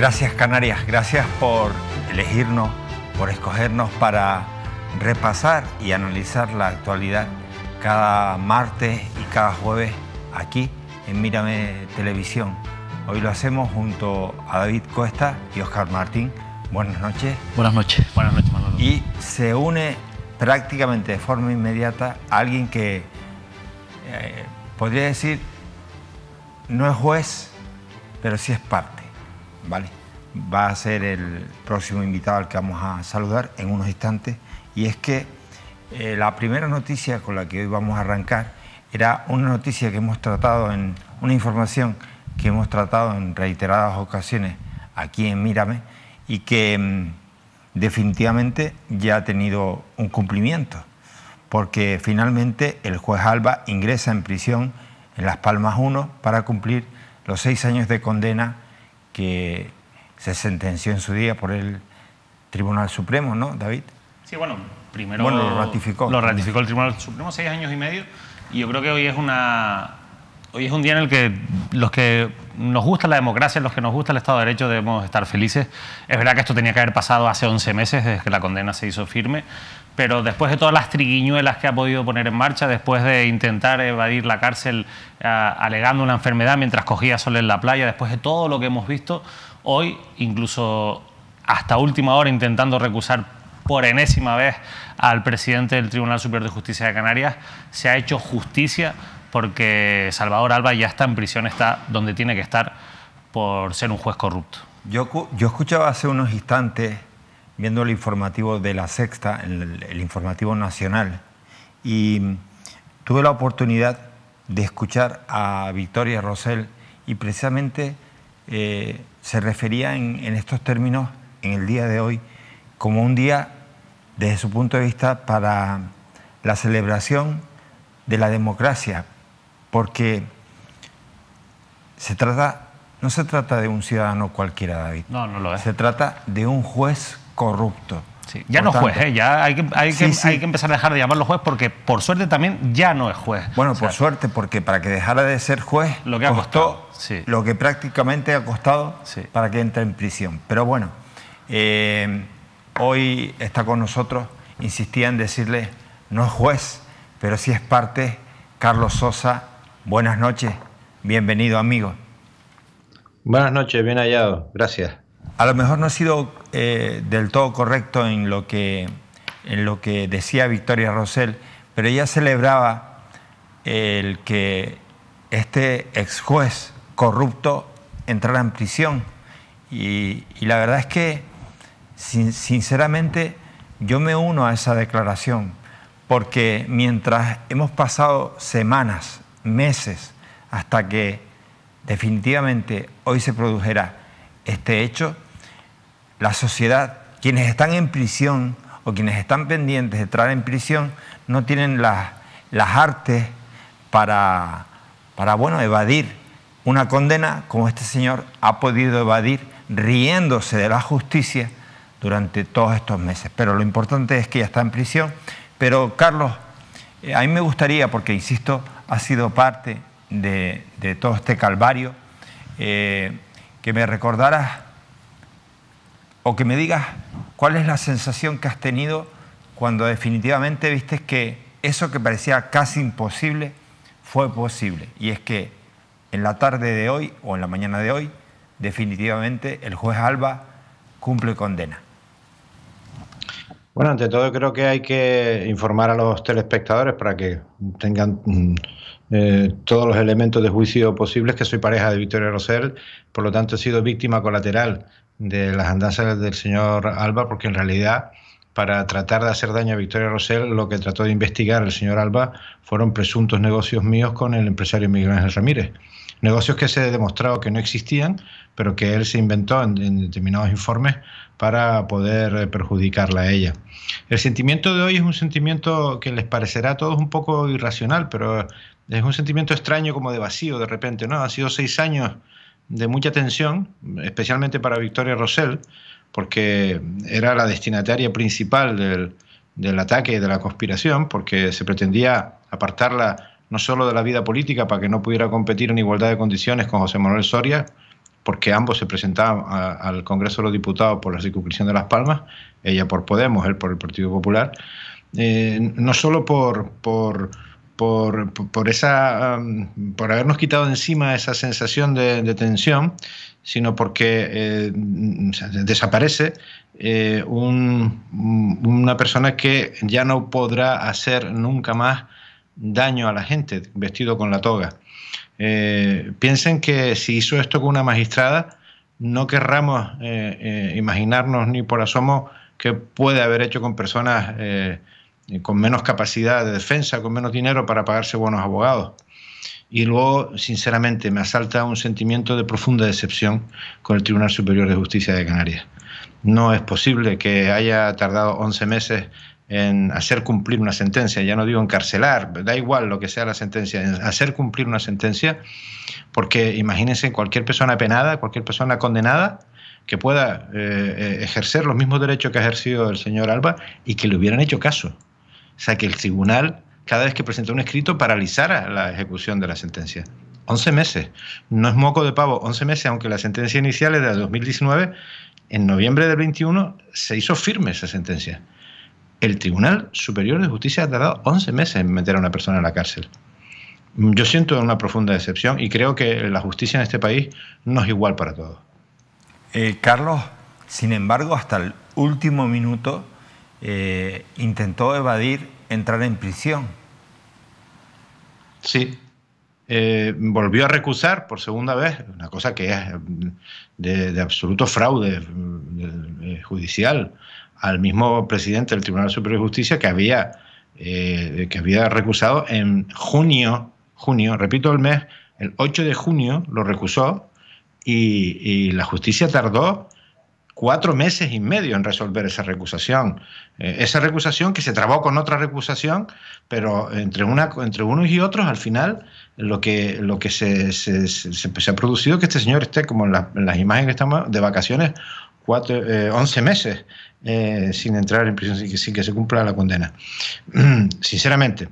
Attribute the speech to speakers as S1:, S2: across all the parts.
S1: Gracias Canarias, gracias por elegirnos, por escogernos para repasar y analizar la actualidad cada martes y cada jueves aquí en Mírame Televisión. Hoy lo hacemos junto a David Cuesta y Oscar Martín. Buenas noches.
S2: Buenas noches. Buenas noches,
S1: Y se une prácticamente de forma inmediata a alguien que eh, podría decir no es juez, pero sí es parte. ¿vale? Va a ser el próximo invitado al que vamos a saludar en unos instantes. Y es que eh, la primera noticia con la que hoy vamos a arrancar era una noticia que hemos tratado en una información que hemos tratado en reiteradas ocasiones aquí en Mírame y que mm, definitivamente ya ha tenido un cumplimiento, porque finalmente el juez Alba ingresa en prisión en Las Palmas 1 para cumplir los seis años de condena que se sentenció en su día por el Tribunal Supremo, ¿no, David?
S3: Sí, bueno, primero... lo ratificó. Lo ratificó el Tribunal Supremo seis años y medio y yo creo que hoy es una, Hoy es un día en el que los que nos gusta la democracia, los que nos gusta el Estado de Derecho, debemos estar felices. Es verdad que esto tenía que haber pasado hace 11 meses, desde que la condena se hizo firme, pero después de todas las triquiñuelas que ha podido poner en marcha, después de intentar evadir la cárcel alegando una enfermedad mientras cogía sol en la playa, después de todo lo que hemos visto, hoy, incluso hasta última hora, intentando recusar por enésima vez al presidente del Tribunal Superior de Justicia de Canarias, se ha hecho justicia porque Salvador Alba ya está en prisión, está donde tiene que estar por ser un juez corrupto.
S1: Yo, yo escuchaba hace unos instantes, viendo el informativo de la Sexta, el, informativo nacional, y tuve la oportunidad de escuchar a Victoria Rosell y precisamente eh, se refería en estos términos en el día de hoy como un día desde su punto de vista para la celebración de la democracia, porque se trata, no se trata de un ciudadano
S3: cualquiera, David. No, no lo es. Se trata de un juez corrupto. Ya no es juez, ¿eh? ya hay que, empezar a dejar de llamarlo juez porque por suerte también ya no es juez. Bueno, por suerte,
S1: porque para que dejara de ser juez lo que costó, lo que prácticamente ha costado para que entre en prisión. Pero bueno, eh, hoy está con nosotros, insistía en decirle, no es juez, pero sí es parte, Carlos Sosa, Buenas noches, bienvenido amigo. Buenas noches, bien hallado, gracias. A lo mejor no he sido eh, del todo correcto en lo, que, en lo que decía Victoria Rosell, pero ella celebraba el que este ex juez corrupto entrara en prisión. Y, la verdad es que, sinceramente, yo me uno a esa declaración, porque mientras hemos pasado semanas meses hasta que definitivamente hoy se produjera este hecho, la sociedad, quienes están en prisión o quienes están pendientes de entrar en prisión, no tienen las, las artes para, para bueno, evadir una condena como este señor ha podido evadir riéndose de la justicia durante todos estos meses. Pero lo importante es que ya está en prisión. Pero Carlos, eh, a mí me gustaría, porque insisto, ha sido parte de, todo este calvario, eh, que me recordaras o que me digas cuál es la sensación que has tenido cuando definitivamente viste que eso que parecía casi imposible fue posible. Y es que en la tarde de hoy o en la mañana de hoy, definitivamente el juez Alba cumple condena. Bueno, ante todo
S4: creo que hay que informar a los telespectadores para que tengan mm, eh, todos los elementos de juicio posibles que soy pareja de Victoria Rosell, por lo tanto he sido víctima colateral de las andanzas del señor Alba, porque en realidad para tratar de hacer daño a Victoria Rosell, lo que trató de investigar el señor Alba fueron presuntos negocios míos con el empresario Miguel Ángel Ramírez. Negocios que se ha demostrado que no existían, pero que él se inventó en determinados informes para poder eh, perjudicarla a ella. El sentimiento de hoy es un sentimiento que les parecerá a todos un poco irracional, pero es un sentimiento extraño como de vacío de repente, ¿no? Han sido seis años de mucha tensión, especialmente para Victoria Rosell, porque era la destinataria principal del, del ataque y de la conspiración, porque se pretendía apartarla no solo de la vida política para que no pudiera competir en igualdad de condiciones con José Manuel Soria, porque ambos se presentaban al Congreso de los Diputados por la circunscripción de Las Palmas, ella por Podemos, él por el Partido Popular, eh, no solo por, por, por, esa, um, por habernos quitado encima esa sensación de, tensión, sino porque eh, desaparece eh, una persona que ya no podrá hacer nunca más daño a la gente vestido con la toga. Eh, piensen que si hizo esto con una magistrada, no querramos eh, eh, imaginarnos ni por asomo que puede haber hecho con personas con menos capacidad de defensa, con menos dinero para pagarse buenos abogados. Y luego, sinceramente, me asalta un sentimiento de profunda decepción con el Tribunal Superior de Justicia de Canarias. No es posible que haya tardado 11 meses en hacer cumplir una sentencia, ya no digo encarcelar, da igual lo que sea la sentencia, en hacer cumplir una sentencia, porque imagínense cualquier persona penada, cualquier persona condenada, que pueda eh, eh, ejercer los mismos derechos que ha ejercido el señor Alba y que le hubieran hecho caso. O sea, que el tribunal, cada vez que presentó un escrito, paralizara la ejecución de la sentencia. 11 meses. No es moco de pavo, 11 meses, aunque la sentencia inicial es de 2019, en noviembre del 21 se hizo firme esa sentencia el Tribunal Superior de Justicia ha tardado 11 meses en meter a una persona en la cárcel. Yo siento una profunda decepción y creo que la justicia en este país no es igual para todos.
S1: Eh, Carlos, sin embargo, hasta el último minuto eh, intentó evadir entrar en prisión. Sí,
S4: eh, volvió a recusar por segunda vez, una cosa que es mm, de, de absoluto fraude mm, judicial al mismo presidente del Tribunal Superior de Justicia que había, eh, que había recusado en junio, junio, repito el mes, el 8 de junio lo recusó y, la justicia tardó cuatro meses y medio en resolver esa recusación. Eh, esa recusación que se trabó con otra recusación, pero entre, una, entre unos y otros, al final, lo que, lo que se, se, ha producido que este señor esté, como en, las imágenes que estamos, de vacaciones cuatro, 11 eh, meses eh, sin entrar en prisión, sin que, se cumpla la condena. Sinceramente,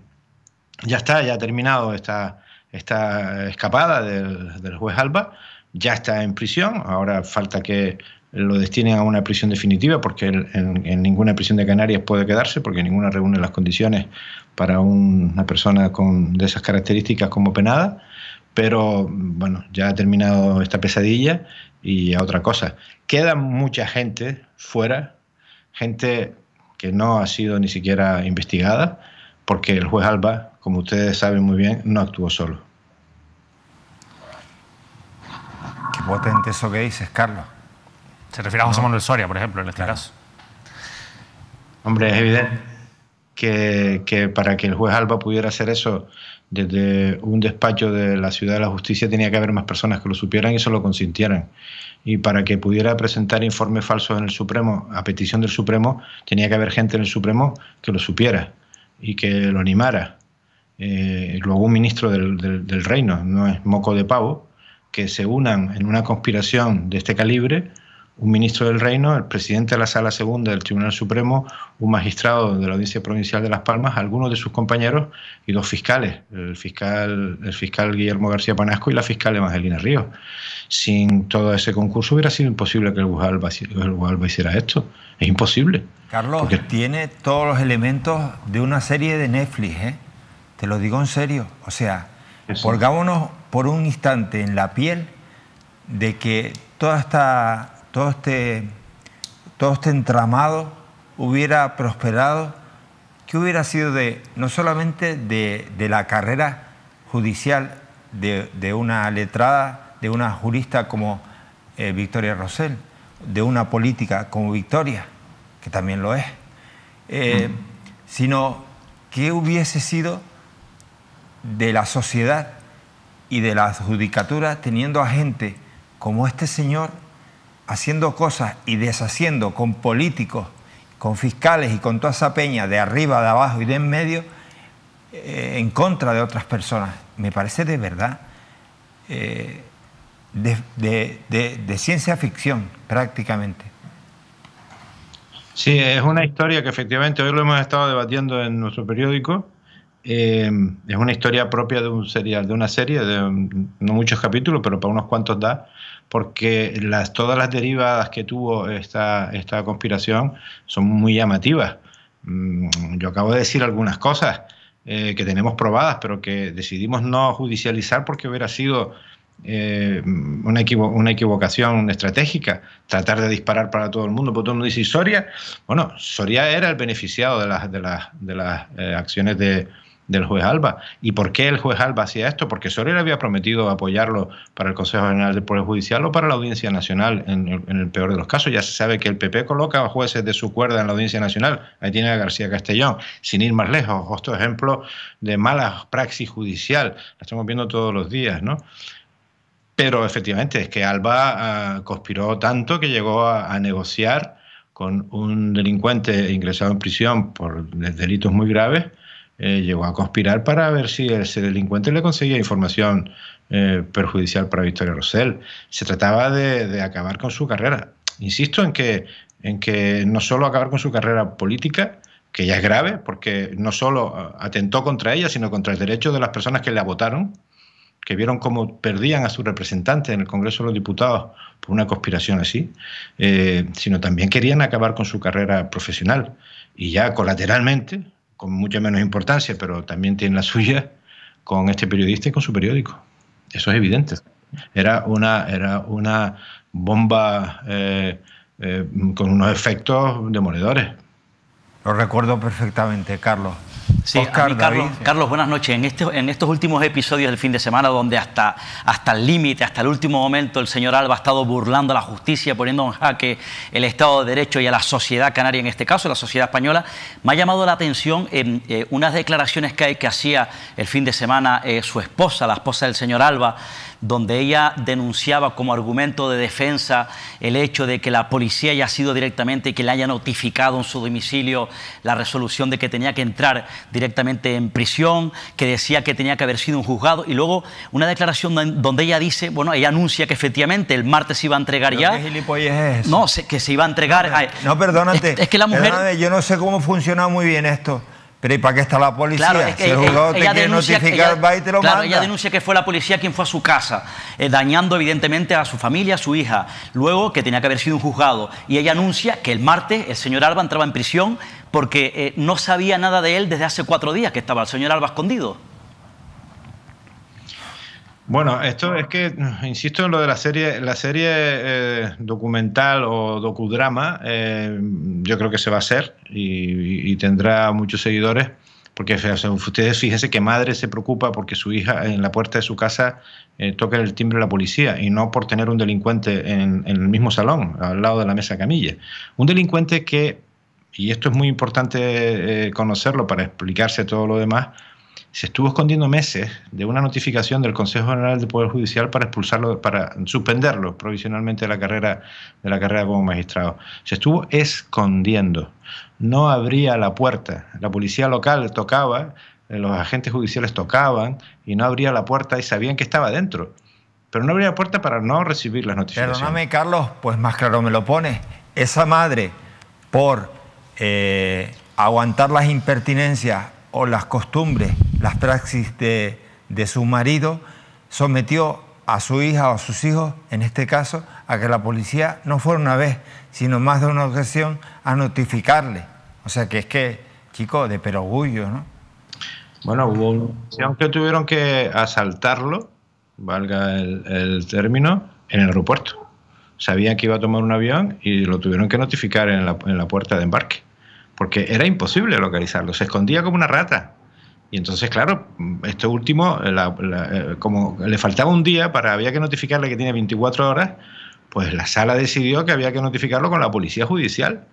S4: ya está, ya ha terminado esta, esta escapada del, juez Alba, ya está en prisión, ahora falta que lo destinen a una prisión definitiva porque en, ninguna prisión de Canarias puede quedarse porque ninguna reúne las condiciones para una persona con, de esas características como penada, pero bueno, ya ha terminado esta pesadilla y a otra cosa. Queda mucha gente fuera gente que no ha sido ni siquiera investigada, porque el juez Alba, como ustedes saben muy bien, no actuó solo.
S3: Qué potente eso que dices, Carlos. Se refiere a José Manuel Soria, por ejemplo, en este Hombre, es evidente
S4: que, que para que el juez Alba pudiera hacer eso desde un despacho de la Ciudad de la Justicia tenía que haber más personas que lo supieran y eso lo consintieran y para que pudiera presentar informes falsos en el Supremo, a petición del Supremo, tenía que haber gente en el Supremo que lo supiera y que lo animara. Eh, luego un ministro del reino, no es moco de pavo, que se unan en una conspiración de este calibre un ministro del Reino, el presidente de la Sala Segunda del Tribunal Supremo, un magistrado de la Audiencia Provincial de Las Palmas, algunos de sus compañeros y dos fiscales, el fiscal, el fiscal Guillermo García Panasco y la fiscal Evangelina Ríos. Sin todo ese concurso hubiera sido
S1: imposible que el igual hiciera esto. Es imposible. Carlos, porque... tiene todos los elementos de una serie de Netflix, ¿eh? Te lo digo en serio. O sea, Eso. por un instante en la piel de que toda esta todo este, todo este entramado hubiera prosperado, ¿qué hubiera sido de, no solamente de, la carrera judicial de, una letrada, de una jurista como eh, Victoria Rosell, de una política como Victoria, que también lo es, eh, mm. sino qué hubiese sido de la sociedad y de la judicatura teniendo a gente como este señor haciendo cosas y deshaciendo con políticos, con fiscales y con toda esa peña de arriba, de abajo y de en medio, eh, en contra de otras personas. Me parece de verdad eh, de, ciencia ficción prácticamente. Sí, es una historia que efectivamente hoy lo hemos
S4: estado debatiendo en nuestro periódico. Eh, es una historia propia de un serial, de una serie, de no muchos capítulos, pero para unos cuantos da, porque todas las derivadas que tuvo esta, conspiración son muy llamativas. Mm, yo acabo de decir algunas cosas eh, que tenemos probadas, pero que decidimos no judicializar porque hubiera sido eh, una, equivocación estratégica, tratar de disparar para todo el mundo, Por todo el mundo dice, Soria? Bueno, Soria era el beneficiado de las, de las, de eh, acciones de, del juez Alba. ¿Y por qué el juez Alba hacía esto? Porque Soria le había prometido apoyarlo para el Consejo General del Poder Judicial o para la Audiencia Nacional, en el, peor de los casos. Ya se sabe que el PP coloca a jueces de su cuerda en la Audiencia Nacional. Ahí tiene a García Castellón, sin ir más lejos. Otro ejemplo de mala praxis judicial. La estamos viendo todos los días, ¿no? Pero efectivamente es que Alba ah, conspiró tanto que llegó a negociar con un delincuente ingresado en prisión por delitos muy graves eh, llegó a conspirar para ver si ese delincuente le conseguía información eh, perjudicial para Victoria Rossell. Se trataba de, acabar con su carrera. Insisto en que, en que no solo acabar con su carrera política, que ya es grave, porque no solo eh, atentó contra ella, sino contra el derecho de las personas que la votaron, que vieron cómo perdían a su representante en el Congreso de los Diputados por una conspiración así, sino también querían acabar con su carrera profesional. Y ya colateralmente, con mucha menos importancia, pero también tiene la suya, con este periodista y con su periódico. Eso es evidente. Era una, era una bomba eh, eh, con unos efectos demoledores. Lo recuerdo
S1: perfectamente, Carlos. Sí,
S4: Carlos,
S2: Carlos, buenas noches. En, estos últimos episodios del fin de semana, donde hasta, hasta el límite, hasta el último momento, el señor Alba ha estado burlando a la justicia, poniendo en jaque el Estado de Derecho y a la sociedad canaria, en este caso, la sociedad española, me ha llamado la atención em, eh, unas declaraciones que, que hacía el fin de semana eh, su esposa, la esposa del señor Alba donde ella denunciaba como argumento de defensa el hecho de que la policía haya sido directamente que le haya notificado en su domicilio la resolución de que tenía que entrar directamente en prisión, que decía que tenía que haber sido un juzgado y luego una declaración donde ella dice, bueno, ella anuncia que efectivamente el martes se iba a entregar ya. no es No, que se iba a entregar. No, perdónate. Es, que la mujer.
S1: yo no sé cómo funciona muy bien esto. Pero ¿y para qué está la policía? si el juzgado te quiere notificar, ella, va y te lo Ella denuncia
S2: que fue la policía quien fue a su casa, eh, dañando evidentemente a su familia, a su hija. Luego que tenía que haber sido un juzgado. Y ella anuncia que el martes el señor Alba entraba en prisión porque eh, no sabía nada de él desde hace cuatro días que estaba el señor Alba escondido.
S4: Bueno, esto es que, insisto en lo de la serie, la serie eh, documental o docudrama, eh, yo creo que se va a hacer y, tendrá muchos seguidores, porque ustedes fíjense que madre se preocupa porque su hija en la puerta de su casa eh, toca el timbre de la policía y no por tener un delincuente en, en el mismo salón, al lado de la mesa camilla. Un delincuente que, y esto es muy importante eh, conocerlo para explicarse todo lo demás, se estuvo escondiendo meses de una notificación del Consejo General del Poder Judicial para expulsarlo, para suspenderlo provisionalmente de la carrera, de la carrera como magistrado. Se estuvo escondiendo. No abría la puerta. La policía local tocaba, eh, los agentes judiciales tocaban y no abría la puerta
S1: y sabían que estaba dentro. Pero no abría la puerta para no recibir las notificaciones. Perdóname, Carlos, pues más claro me lo pone. Esa madre, por eh, aguantar las impertinencias o las costumbres las praxis de, su marido, sometió a su hija o a sus hijos, en este caso, a que la policía no fuera una vez, sino más de una ocasión a notificarle. O sea que es que, chico, de perogullo, ¿no? Bueno, hubo
S4: un... tuvieron que asaltarlo, valga el, término, en el aeropuerto sabían que iba a tomar un avión y lo tuvieron que notificar en la, puerta de embarque, porque era imposible localizarlo, se escondía como una rata. Y entonces, claro, este último, eh, eh, como le faltaba un día para, había que notificarle que tiene 24 horas, pues la sala decidió que había que notificarlo con la policía judicial.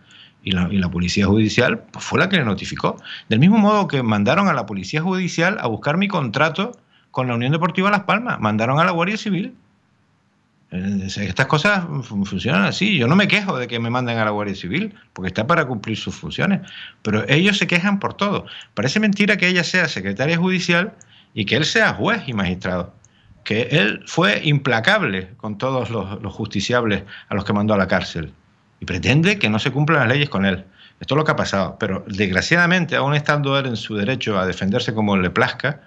S4: Y la, policía judicial pues, fue la que le notificó. Del mismo modo que mandaron a la policía judicial a buscar mi contrato con la Unión Deportiva Las Palmas, mandaron a la Guardia Civil. Estas cosas funcionan así. Yo no me quejo de que me manden a la Guardia Civil, porque está para cumplir sus funciones. Pero ellos se quejan por todo. Parece mentira que ella sea secretaria judicial y que él sea juez y magistrado. Que él fue implacable con todos los, justiciables a los que mandó a la cárcel. Y pretende que no se cumplan las leyes con él. Esto es lo que ha pasado. Pero desgraciadamente, aún estando él en su derecho a defenderse como le plazca,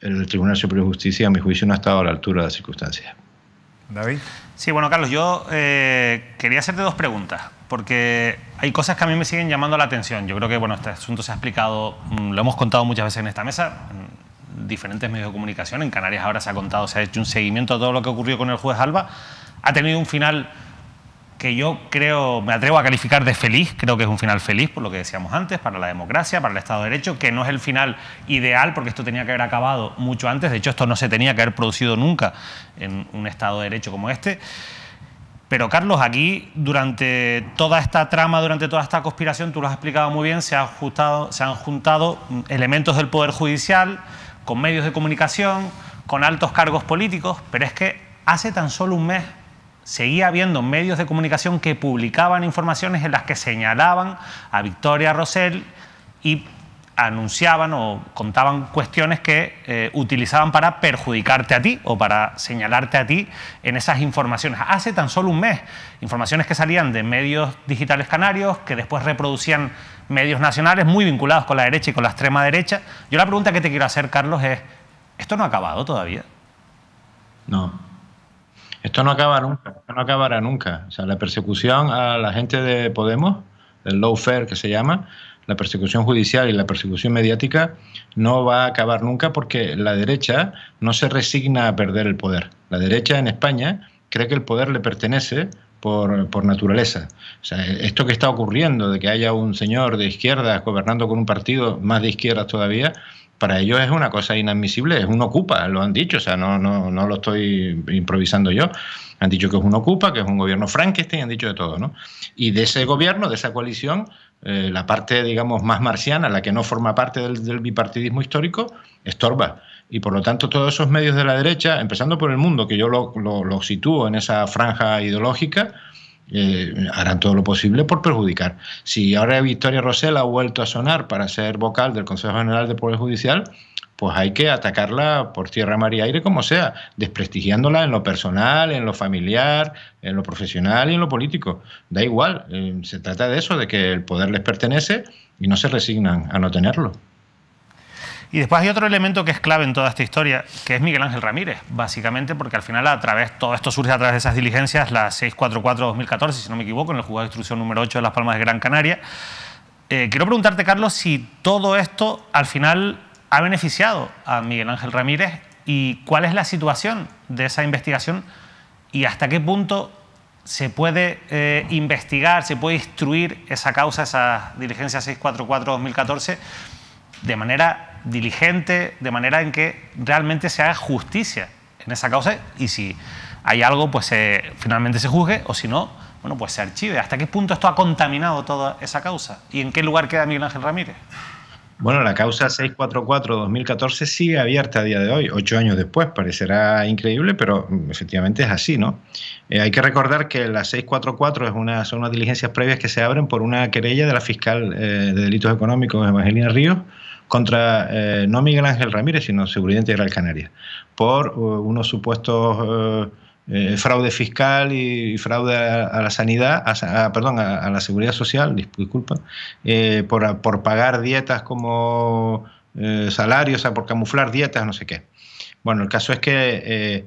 S4: el Tribunal Superior de Justicia, a mi juicio, no ha estado a la altura de las circunstancias.
S3: David. Sí, bueno, Carlos, yo eh, quería hacerte dos preguntas, porque hay cosas que a mí me siguen llamando la atención. Yo creo que, bueno, este asunto se ha explicado, mm, lo hemos contado muchas veces en esta mesa, en diferentes medios de comunicación, en Canarias ahora se ha contado, se ha hecho un seguimiento a todo lo que ocurrió con el juez Alba, ha tenido un final que yo creo, me atrevo a calificar de feliz, creo que es un final feliz, por lo que decíamos antes, para la democracia, para el Estado de Derecho, que no es el final ideal, porque esto tenía que haber acabado mucho antes, de hecho esto no se tenía que haber producido nunca en un Estado de Derecho como este. Pero Carlos, aquí durante toda esta trama, durante toda esta conspiración, tú lo has explicado muy bien, se han, se han juntado elementos del Poder Judicial con medios de comunicación, con altos cargos políticos, pero es que hace tan solo un mes seguía habiendo medios de comunicación que publicaban informaciones en las que señalaban a Victoria Rosell y anunciaban o contaban cuestiones que eh, utilizaban para perjudicarte a ti o para señalarte a ti en esas informaciones. Hace tan solo un mes, informaciones que salían de medios digitales canarios, que después reproducían medios nacionales muy vinculados con la derecha y con la extrema derecha. Yo la pregunta que te quiero hacer, Carlos, es, ¿esto no ha acabado todavía? No, esto no acaba nunca, no acabará nunca.
S4: O sea, la persecución a la gente de Podemos, el fair que se llama, la persecución judicial y la persecución mediática no va a acabar nunca porque la derecha no se resigna a perder el poder. La derecha en España cree que el poder le pertenece por, naturaleza. O sea, esto que está ocurriendo, de que haya un señor de izquierda gobernando con un partido más de izquierdas todavía, para ellos es una cosa inadmisible, es un ocupa, lo han dicho, o sea, no, no, lo estoy improvisando yo. Han dicho que es un ocupa, que es un gobierno y han dicho de todo, ¿no? Y de ese gobierno, de esa coalición, eh, la parte, digamos, más marciana, la que no forma parte del, bipartidismo histórico, estorba. Y por lo tanto, todos esos medios de la derecha, empezando por el mundo, que yo lo, lo sitúo en esa franja ideológica, eh, harán todo lo posible por perjudicar. Si ahora Victoria Rosell ha vuelto a sonar para ser vocal del Consejo General de Poder Judicial, pues hay que atacarla por tierra, mar y aire como sea, desprestigiándola en lo personal, en lo familiar, en lo profesional y en lo político. Da igual, eh, se trata de eso, de que el poder les pertenece y no se resignan a no tenerlo.
S3: Y después hay otro elemento que es clave en toda esta historia, que es Miguel Ángel Ramírez, básicamente porque al final a través, todo esto surge a través de esas diligencias, la 644-2014, si no me equivoco, en el juzgado de instrucción número 8 de Las Palmas de Gran Canaria. Eh, quiero preguntarte, Carlos, si todo esto al final ha beneficiado a Miguel Ángel Ramírez y cuál es la situación de esa investigación y hasta qué punto se puede eh, investigar, se puede instruir esa causa, esa diligencia 644-2014, de manera diligente, de manera en que realmente se haga justicia en esa causa y si hay algo, pues eh, finalmente se juzgue o si no, bueno, pues se archive. ¿Hasta qué punto esto ha contaminado toda esa causa? ¿Y en qué lugar queda Miguel Ángel Ramírez?
S4: Bueno, la causa 644-2014 sigue abierta a día de hoy, ocho años después, parecerá increíble, pero mm, efectivamente es así, ¿no? Eh, hay que recordar que la 644 es una, son unas diligencias previas que se abren por una querella de la fiscal eh, de delitos económicos, Evangelina Ríos, contra eh, no Miguel Ángel Ramírez, sino Seguridad Integral Canaria, por eh, unos supuestos eh, fraude fiscal y, fraude a, la sanidad, perdón, a, la seguridad social, disculpa, por, por, pagar dietas como salarios, o sea, por camuflar dietas, no sé qué. Bueno, el caso es que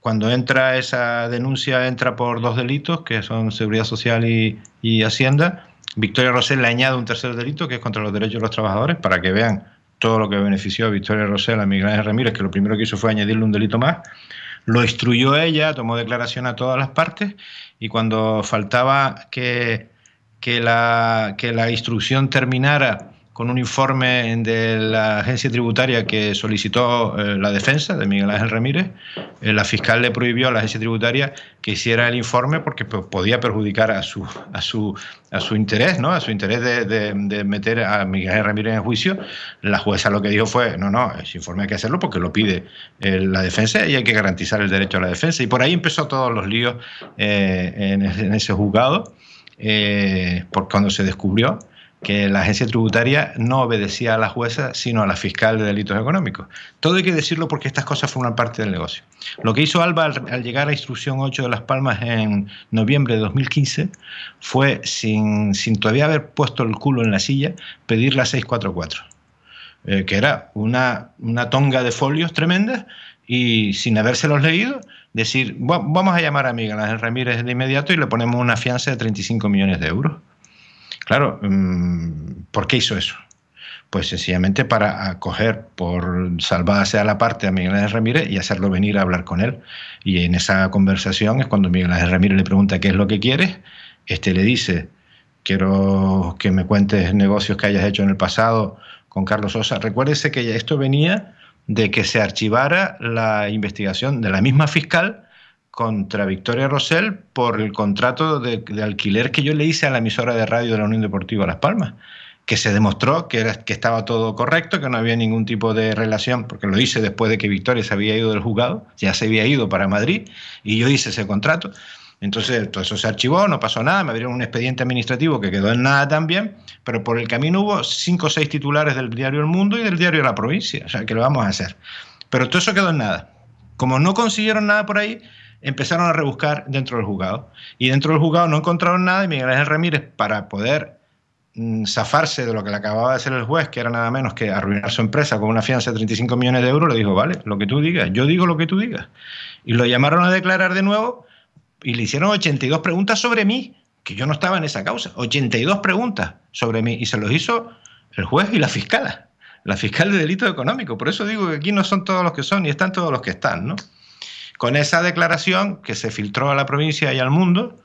S4: cuando entra esa denuncia, entra por dos delitos, que son seguridad social y, y hacienda, Victoria Rosell le añade un tercer delito que es contra los derechos de los trabajadores para que vean todo lo que benefició a Victoria Rosell a Miguel Ángel Ramírez, que lo primero que hizo fue añadirle un delito más. Lo instruyó ella, tomó declaración a todas las partes y cuando faltaba que, la, que la instrucción terminara con un informe de la agencia tributaria que solicitó eh, la defensa de Miguel Ángel Ramírez. Eh, la fiscal le prohibió a la agencia tributaria que hiciera el informe porque pues, podía perjudicar a su, a a su interés, ¿no? a su interés de, meter a Miguel Ángel Ramírez en juicio. La jueza lo que dijo fue, no, no, ese informe hay que hacerlo porque lo pide eh, la defensa y hay que garantizar el derecho a la defensa. Y por ahí empezó todos los líos en, ese juzgado, por cuando se descubrió que la agencia tributaria no obedecía a la jueza, sino a la fiscal de delitos económicos. Todo hay que decirlo porque estas cosas forman parte del negocio. Lo que hizo Alba al, llegar a Instrucción 8 de Las Palmas en noviembre de 2015 fue, sin, todavía haber puesto el culo en la silla, pedir la 644, eh, que era una, una tonga de folios tremenda y sin habérselos leído, decir, vamos a llamar a Miguel Ramírez de inmediato y le ponemos una fianza de 35 millones de euros. Claro, mm, ¿por qué hizo eso? Pues sencillamente para acoger por salvarse a la parte a Miguel Ángel Ramírez y hacerlo venir a hablar con él. Y en esa conversación es cuando Miguel Ángel Ramírez le pregunta qué es lo que quiere, este le dice, quiero que me cuentes negocios que hayas hecho en el pasado con Carlos Sosa. Recuérdese que esto venía de que se archivara la investigación de la misma fiscal contra Victoria Rosell por el contrato de, alquiler que yo le hice a la emisora de radio de la Unión Deportiva Las Palmas, que se demostró que, era, que estaba todo correcto, que no había ningún tipo de relación, porque lo hice después de que Victoria se había ido del juzgado, ya se había ido para Madrid, y yo hice ese contrato. Entonces, todo eso se archivó, no pasó nada, me abrieron un expediente administrativo que quedó en nada también, pero por el camino hubo cinco o seis titulares del diario El Mundo y del diario La Provincia, o sea, que lo vamos a hacer. Pero todo eso quedó en nada. Como no consiguieron nada por ahí, empezaron a rebuscar dentro del juzgado. Y dentro del juzgado no encontraron nada y Miguel Ángel Ramírez, para poder mm, zafarse de lo que le acababa de hacer el juez, que era nada menos que arruinar su empresa con una fianza de 35 millones de euros, le dijo, vale, lo que tú digas, yo digo lo que tú digas. Y lo llamaron a declarar de nuevo y le hicieron 82 preguntas sobre mí, que yo no estaba en esa causa, 82 preguntas sobre mí y se los hizo el juez y la fiscal la fiscal de delito económico. Por eso digo que aquí no son todos los que son y están todos los que están, ¿no? Con esa declaración que se filtró a la provincia y al mundo,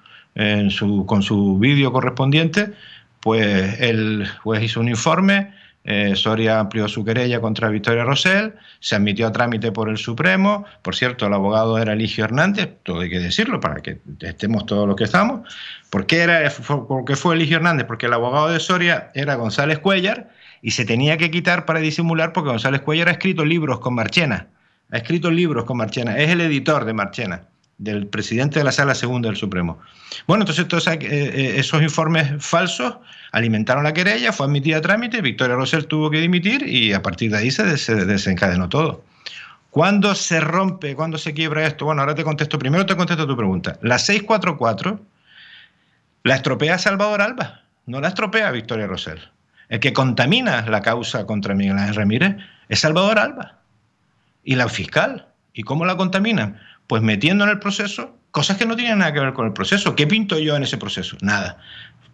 S4: con su vídeo correspondiente, pues el juez hizo un informe, eh, Soria amplió su querella contra Victoria Rosell, se admitió a trámite por el Supremo, por cierto, el abogado era Eligio Hernández, todo hay que decirlo para que estemos todos los que estamos. Porque era, por fue Eligio Hernández? Porque el abogado de Soria era González Cuellar y se tenía que quitar para disimular porque González Cuellar ha escrito libros con Marchena ha escrito libros con Marchena, es el editor de Marchena, del presidente de la Sala Segunda del Supremo. Bueno, entonces todos eh, eh, esos informes falsos alimentaron la querella, fue admitida a trámite, Victoria Rosell tuvo que dimitir y a partir de ahí se desencadenó todo. ¿Cuándo se rompe, cuándo se quiebra esto? Bueno, ahora te contesto, primero te contesto tu pregunta. La 644 la estropea Salvador Alba, no la estropea Victoria Rosell. El que contamina la causa contra Miguel Ángel Ramírez es Salvador Alba. ¿Y la fiscal? ¿Y cómo la contamina Pues metiendo en el proceso cosas que no tienen nada que ver con el proceso. ¿Qué pinto yo en ese proceso? Nada.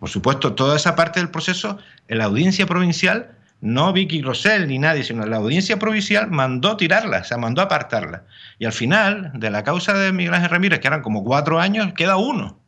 S4: Por supuesto, toda esa parte del proceso, en la audiencia provincial, no Vicky Rosell ni nadie, sino la audiencia provincial mandó tirarla, o sea, mandó apartarla. Y al final, de la causa de Miguel Ángel Ramírez, que eran como cuatro años, queda uno.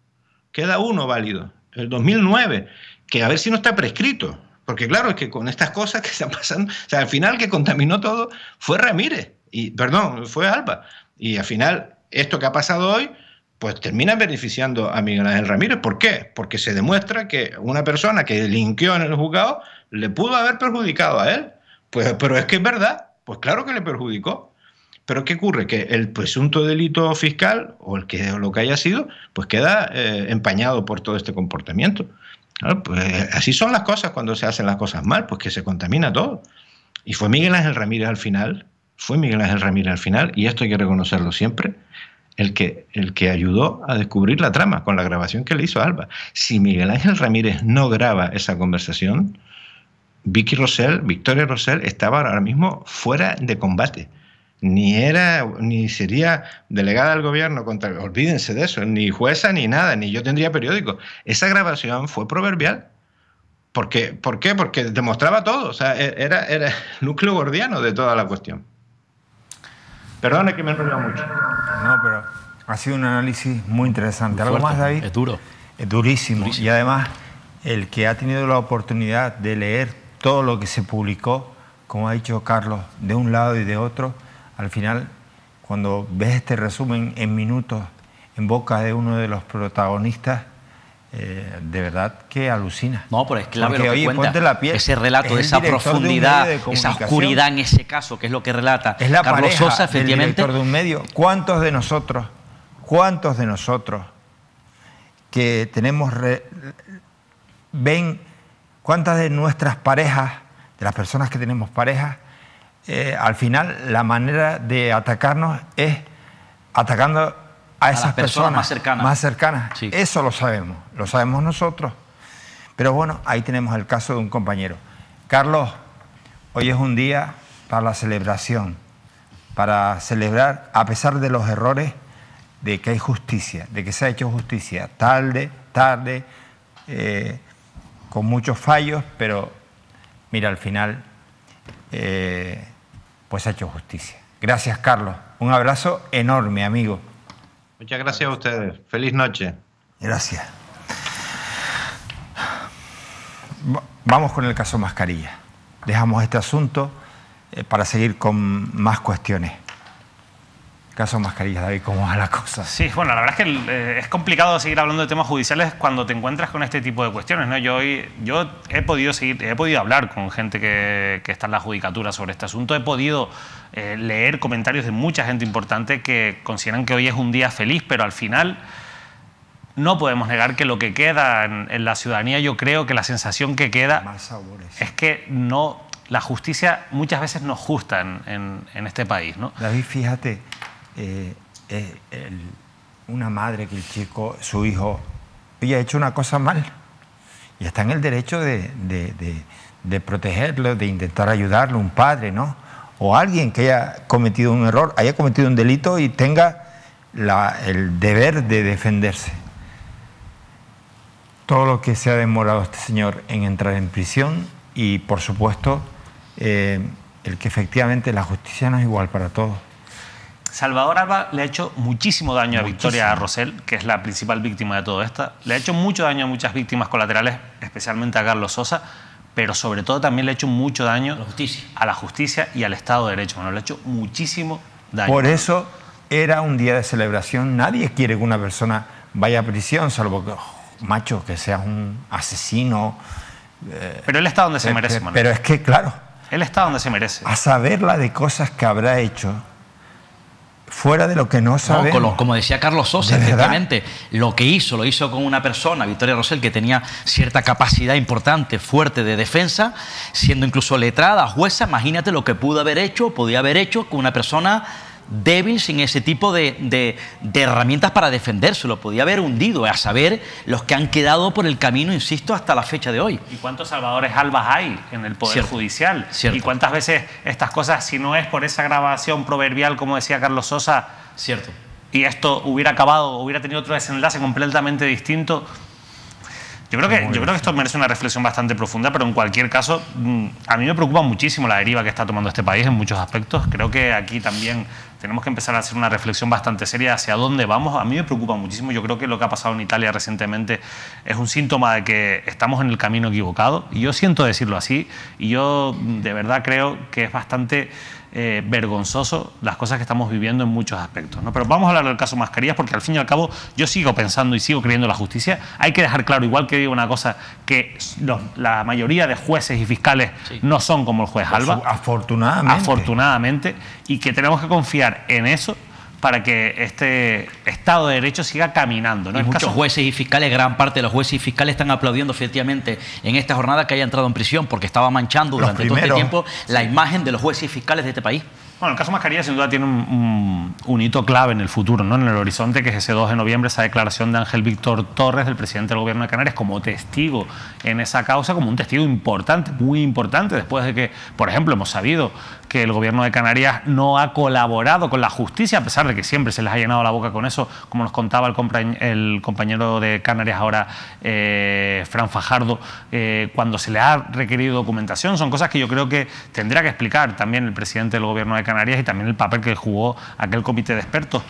S4: Queda uno válido. El 2009, que a ver si no está prescrito. Porque claro, es que con estas cosas que están pasando, o sea, al final que contaminó todo fue Ramírez y perdón, fue Alba. Y al final, esto que ha pasado hoy, pues termina beneficiando a Miguel Ángel Ramírez. ¿Por qué? Porque se demuestra que una persona que delinquió en el juzgado le pudo haber perjudicado a él. Pues, pero es que es verdad, pues claro que le perjudicó. Pero ¿qué ocurre? Que el presunto delito fiscal o el que lo que haya sido, pues queda eh, empañado por todo este comportamiento. Pues, así son las cosas cuando se hacen las cosas mal, pues que se contamina todo. Y fue Miguel Ángel Ramírez al final fue Miguel Ángel Ramírez al final, y esto hay que reconocerlo siempre, el que, el que ayudó a descubrir la trama con la grabación que le hizo Alba. Si Miguel Ángel Ramírez no graba esa conversación, Vicky Rosell, Victoria Rossell, estaba ahora mismo fuera de combate. Ni era, ni sería delegada al gobierno contra. Olvídense de eso, ni jueza ni nada, ni yo tendría periódico. Esa grabación fue proverbial. ¿Por qué? Porque demostraba todo. O e, era, era el núcleo gordiano de toda la cuestión. Perdona que me he
S1: mucho. No, pero ha sido un análisis muy interesante. ¿Algo más, David? Es duro. Es durísimo. Y además, el que ha tenido la oportunidad de leer todo lo que se publicó, como ha dicho Carlos, de un lado y de otro, al final, cuando ves este resumen en minutos en boca de uno de los protagonistas, eh, de verdad que alucina. No, pero es que oye, cuenta. La piel, ese relato, esa profundidad, esa oscuridad en
S2: ese caso, que es lo que relata es la Carlos Sosa, efectivamente. de
S1: un medio. ¿Cuántos de nosotros, cuántos de nosotros que tenemos, ven, cuántas de nuestras parejas, de las personas que tenemos parejas, eh, al final la manera de atacarnos es atacando a esas personas, más cercanas. Eso lo sabemos, lo sabemos nosotros. Pero bueno, ahí tenemos el caso de un compañero. Carlos, hoy es un día para la celebración, para celebrar, a pesar de los errores, de que hay justicia, de que se ha hecho justicia, tarde, tarde, eh, con muchos fallos, pero mira, al final, eh, pues se ha hecho justicia. Gracias, Carlos. Un abrazo enorme, amigo.
S4: Muchas gracias a ustedes. Feliz noche.
S1: Gracias. Vamos con el caso mascarilla. Dejamos este asunto eh, para seguir con más cuestiones. Caso mascarillas, David, ¿cómo va la cosa?
S3: Sí, bueno, la verdad es que eh, es complicado seguir hablando de temas judiciales cuando te encuentras con este tipo de cuestiones. ¿no? Yo, yo he podido seguir, he podido hablar con gente que, está en la judicatura sobre este asunto, he podido eh, leer comentarios de mucha gente importante que consideran que hoy es un día feliz, pero al final no podemos negar que lo que queda en, la ciudadanía, yo creo que la sensación que queda es que no, la justicia muchas veces nos justa en, en este país. ¿no? David, fíjate eh, eh una madre que el chico, su hijo, ella ha
S1: hecho una cosa mal y está en el derecho de, protegerlo, de intentar ayudarlo, un padre, ¿no? O alguien que haya cometido un error, haya cometido un delito y tenga el deber de defenderse. Todo lo que se ha demorado este señor en entrar en prisión y, por supuesto, eh, el que efectivamente la justicia no es igual para todos.
S3: Salvador Alba le ha hecho muchísimo daño a Victoria Rosell, que es la principal víctima de todo esto. Le ha hecho mucho daño a muchas víctimas colaterales, especialmente a Carlos Sosa, pero sobre todo también le ha hecho mucho daño a la justicia y al Estado de Derecho. Bueno, le ha hecho muchísimo daño. Por
S1: eso era un día de celebración. Nadie quiere que una persona vaya a prisión, salvo que, oh, macho, que sea un asesino. Eh,
S3: pero él está donde se merece, Manuel. Pero es que, claro. Él está donde se merece. A
S1: saberla de cosas que habrá hecho fuera de lo que no sabemos.
S2: como decía Carlos Sosa, efectivamente, lo que hizo, lo hizo con una persona, Victoria Rossell, que tenía cierta capacidad importante, fuerte de defensa, siendo incluso letrada, jueza, imagínate lo que pudo haber hecho, podía haber hecho con una persona débil sin ese tipo de, herramientas para defenderse. Lo podía haber hundido, a saber, los que han quedado por el camino, insisto, hasta la fecha de hoy.
S3: ¿Y cuántos salvadores albas hay en el Poder Judicial? ¿Y cuántas veces estas cosas, si no es por esa grabación proverbial, como decía Carlos Sosa, Cierto. y esto hubiera acabado, hubiera tenido otro desenlace completamente distinto? Yo creo, que, yo creo que esto merece una reflexión bastante profunda, pero en cualquier caso, mm, a mí me preocupa muchísimo la deriva que está tomando este país en muchos aspectos. Creo que aquí también tenemos que empezar a hacer una reflexión bastante seria hacia dónde vamos. A mí me preocupa muchísimo. Yo creo que lo que ha pasado en Italia recientemente es un síntoma de que estamos en el camino equivocado. Y yo siento decirlo así. Y yo de verdad creo que es bastante eh, vergonzoso las cosas que estamos viviendo en muchos aspectos. ¿no? Pero vamos a hablar del caso mascarillas porque al fin y al cabo yo sigo pensando y sigo creyendo en la justicia. Hay que dejar claro, igual que digo una cosa, que la mayoría de jueces y fiscales no son como el juez Alba. Afortunadamente. Afortunadamente. Y que tenemos que confiar en eso
S2: para que este Estado de Derecho siga caminando. muchos jueces y fiscales, gran parte de los jueces y fiscales están aplaudiendo efectivamente en esta jornada que haya entrado en prisión porque estaba manchando durante todo este tiempo la imagen de los jueces y fiscales de este país. Bueno, el caso Mascarilla sin duda tiene
S3: un, hito clave en el futuro, ¿no? en el horizonte, que es ese 2 de noviembre, esa declaración de Ángel Víctor Torres, del presidente del Gobierno de Canarias, como testigo en esa causa, como un testigo importante, muy importante, después de que, por ejemplo, hemos sabido que el gobierno de Canarias no ha colaborado con la justicia, a pesar de que siempre se les ha llenado la boca con eso, como nos contaba el, compañero de Canarias ahora, eh, Fran Fajardo, eh, cuando se le ha requerido documentación. Son cosas que yo creo que tendrá que explicar también el presidente del gobierno de Canarias y también el papel que jugó aquel comité de expertos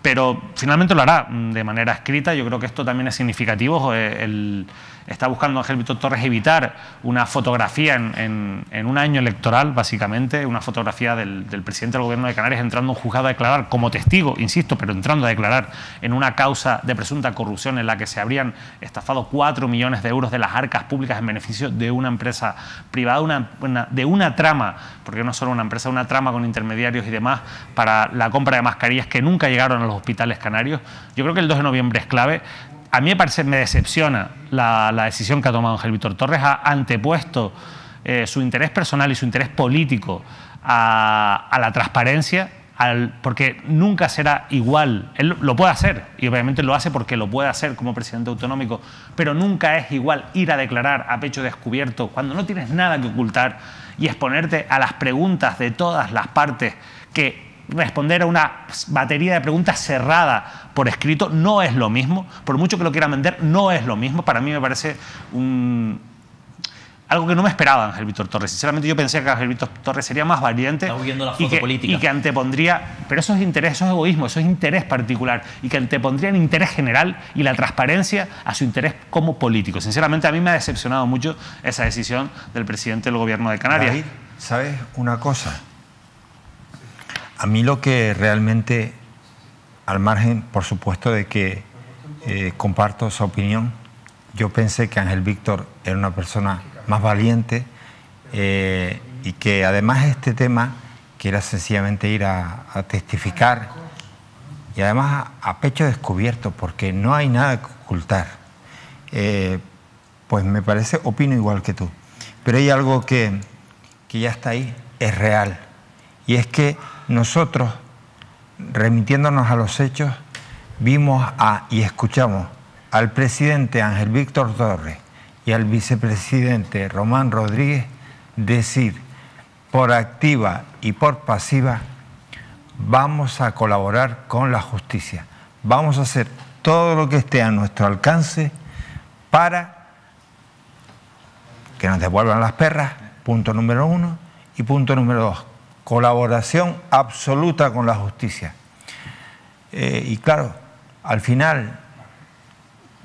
S3: pero finalmente lo hará mm, de manera escrita. Yo creo que esto también es significativo. Eh, está buscando Ángel Víctor Torres evitar una fotografía en, un año electoral, básicamente, una fotografía del, presidente del gobierno de Canarias entrando a un juzgado a declarar como testigo, insisto, pero entrando a declarar en una causa de presunta corrupción en la que se habrían estafado 4 millones de euros de las arcas públicas en beneficio de una empresa privada, de una trama, porque no solo una empresa, una trama con intermediarios y demás para la compra de mascarillas que nunca llegaron a los hospitales canarios. Yo creo que el 2 de noviembre es clave a mí me, me decepciona la, decisión que ha tomado Ángel Víctor Torres, ha antepuesto eh, su interés personal y su interés político a, la transparencia, porque nunca será igual. Él lo puede hacer, y obviamente lo hace porque lo puede hacer como presidente autonómico, pero nunca es igual ir a declarar a pecho descubierto cuando no tienes nada que ocultar y exponerte a las preguntas de todas las partes que responder a una batería de preguntas cerrada por escrito no es lo mismo, por mucho que lo quiera vender, no es lo mismo. Para mí me parece un, algo que no me esperaba Ángel Víctor Torres. Sinceramente yo pensé que Ángel Víctor Torres sería más valiente y, que, y que antepondría, pero eso es interés, eso es egoísmo, eso es interés particular y que antepondría el interés general y la transparencia a su interés como político. Sinceramente a mí me ha decepcionado mucho esa decisión del presidente del gobierno de Canarias. David,
S1: ¿sabes una cosa? A mí lo que realmente al margen, por supuesto, de que eh, comparto su opinión. Yo pensé que Ángel Víctor era una persona más valiente eh, y que además este tema, que era sencillamente ir a, testificar y además a, pecho descubierto, porque no hay nada que ocultar, eh, pues me parece, opino igual que tú. Pero hay algo que, que ya está ahí, es real, y es que nosotros remitiéndonos a los hechos, vimos y escuchamos al presidente Ángel Víctor Torres y al vicepresidente Román Rodríguez decir por activa y por pasiva, vamos a colaborar con la justicia, vamos a hacer todo lo que esté a nuestro alcance para que nos devuelvan las perras, punto número uno, y punto número dos, colaboración absoluta con la justicia. Eh, y claro, al final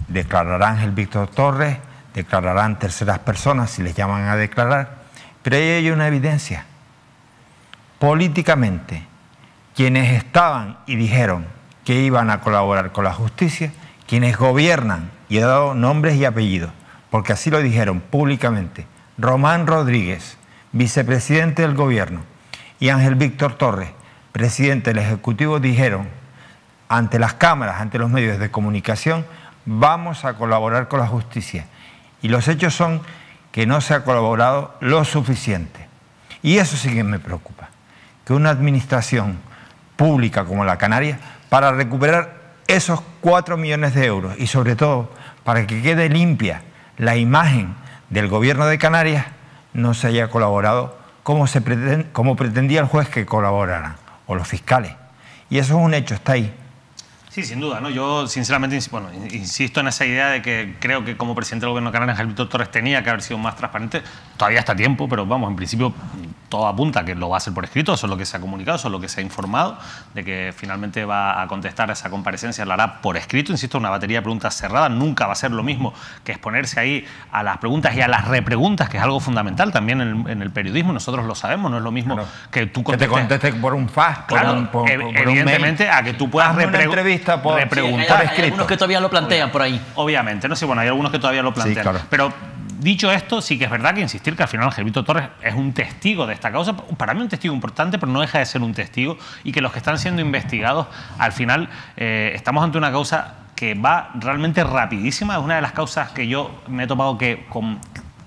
S1: declararán el Víctor Torres, declararán terceras personas si les llaman a declarar, pero ahí hay una evidencia. Políticamente, quienes estaban y dijeron que iban a colaborar con la justicia, quienes gobiernan, y he dado nombres y apellidos, porque así lo dijeron públicamente, Román Rodríguez, vicepresidente del gobierno, y Ángel Víctor Torres, presidente del Ejecutivo, dijeron ante las cámaras, ante los medios de comunicación, vamos a colaborar con la justicia. Y los hechos son que no se ha colaborado lo suficiente. Y eso sí que me preocupa, que una administración pública como la Canaria, para recuperar esos cuatro millones de euros y sobre todo para que quede limpia la imagen del gobierno de Canarias, no se haya colaborado como, se pretend, como pretendía el juez que colaboraran, o los fiscales. Y eso es un hecho, está ahí.
S3: Sí, sin duda. ¿no? Yo, sinceramente, insisto en esa idea de que creo que como presidente del gobierno de Canarias, Javier Torres tenía que haber sido más transparente todavía está tiempo, pero vamos, en principio todo apunta que lo va a hacer por escrito, eso es lo que se ha comunicado, eso es lo que se ha informado, de que finalmente va a contestar esa comparecencia, la hará por escrito, insisto, una batería de preguntas cerradas nunca va a ser lo mismo que exponerse ahí a las preguntas y a las repreguntas, que es algo fundamental también en el, periodismo, nosotros lo sabemos, no es lo mismo que tú contestes. Que te conteste por un fax, claro, por, un, evidentemente, a que tú puedas entrevista por, repreguntar. hay, algunos que todavía lo plantean por ahí. Obviamente, no sé, bueno, hay algunos que todavía lo plantean, pero dicho esto, sí que es verdad que insistir que al final Angelito Torres es un testigo de esta causa, para mí un testigo importante, pero no deja de ser un testigo, y que los que están siendo investigados, al final eh, estamos ante una causa que va realmente rapidísima, es una de las causas que yo me he topado que con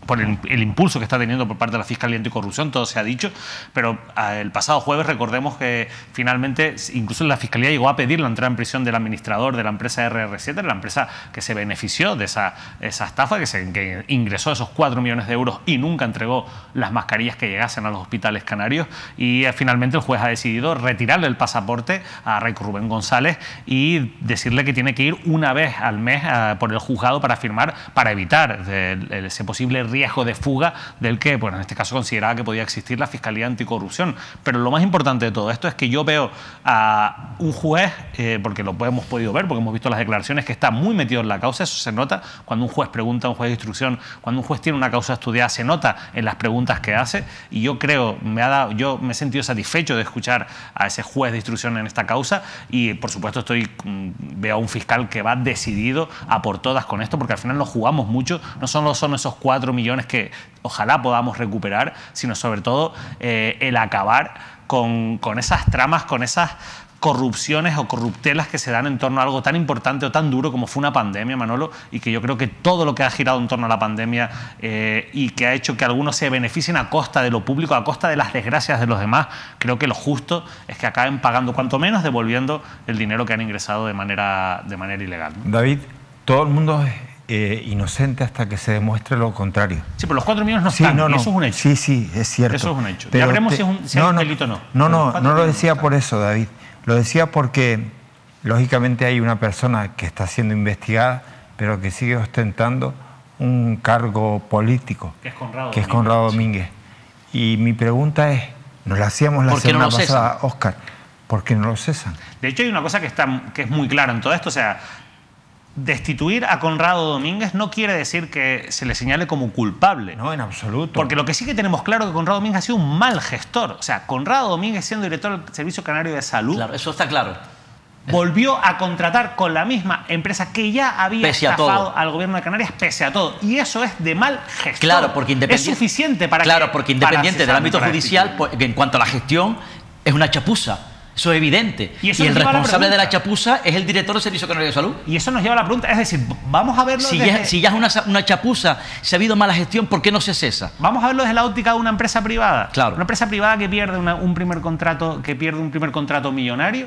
S3: por el, impulso que está teniendo por parte de la Fiscalía Anticorrupción, todo se ha dicho, pero ah, el pasado jueves recordemos que finalmente incluso la Fiscalía llegó a pedir la entrada en prisión del administrador de la empresa RR7, la empresa que se benefició de esa, esa estafa, que, se, que ingresó esos 4 millones de euros y nunca entregó las mascarillas que llegasen a los hospitales canarios. Y eh, finalmente el juez ha decidido retirarle el pasaporte a Rey Rubén González y decirle que tiene que ir una vez al mes ah, por el juzgado para firmar, para evitar ese posible riesgo riesgo de fuga del que, bueno, en este caso consideraba que podía existir la Fiscalía Anticorrupción. Pero lo más importante de todo esto es que yo veo a un juez, eh, porque lo hemos podido ver, porque hemos visto las declaraciones, que está muy metido en la causa. Eso se nota cuando un juez pregunta a un juez de instrucción, cuando un juez tiene una causa estudiada, se nota en las preguntas que hace. Y yo creo, me ha dado, yo me he sentido satisfecho de escuchar a ese juez de instrucción en esta causa y, por supuesto, estoy mm, veo a un fiscal que va decidido a por todas con esto, porque al final no jugamos mucho. No solo son esos cuatro millones que ojalá podamos recuperar, sino sobre todo eh, el acabar con, con esas tramas, con esas corrupciones o corruptelas que se dan en torno a algo tan importante o tan duro como fue una pandemia, Manolo, y que yo creo que todo lo que ha girado en torno a la pandemia eh, y que ha hecho que algunos se beneficien a costa de lo público, a costa de las desgracias de los demás, creo que lo justo es que acaben pagando cuanto menos devolviendo el dinero que han ingresado de manera, de manera ilegal. David, todo el mundo eh, inocente hasta que se demuestre lo contrario. Sí, pero los cuatro millones no están, eso es
S1: un hecho. Sí, sí, es cierto. Eso es un hecho. Pero si es un, delito
S3: o no. No, no, no, lo decía
S1: por eso, David. Lo decía porque, lógicamente, hay una persona que está siendo investigada, pero que sigue ostentando un cargo político. Que es
S3: Conrado que Es Conrado
S1: Domínguez. Y mi pregunta es, nos la hacíamos la semana pasada, Oscar, ¿por qué no lo cesan?
S3: De hecho, hay una cosa que, está, que es muy clara en todo esto, o sea, destituir a Conrado Domínguez no quiere decir que se le señale como culpable. No, en absoluto. Porque lo que sí que tenemos claro es que Conrado Domínguez ha sido un mal gestor. O sea, Conrado Domínguez, siendo director del Servicio Canario de Salud. Claro, eso está claro. Volvió a contratar con la misma empresa que ya había estafado al gobierno de Canarias, pese a todo. Y eso es de mal gestión. Claro, porque independiente. Es
S2: suficiente para Claro, porque independiente del ámbito judicial, pues, en cuanto a la gestión, es una chapuza. Eso es evidente. Y, el responsable de la chapuza es el director del Servicio Canario de Salud. Y eso nos lleva a la pregunta, es decir, vamos a verlo si desde... Ya, si ya es una, chapuza, si ha habido mala gestión, ¿por qué no se cesa? Vamos a verlo desde la óptica de una empresa privada.
S3: Claro. Una empresa privada que pierde un primer contrato, que pierde un primer contrato millonario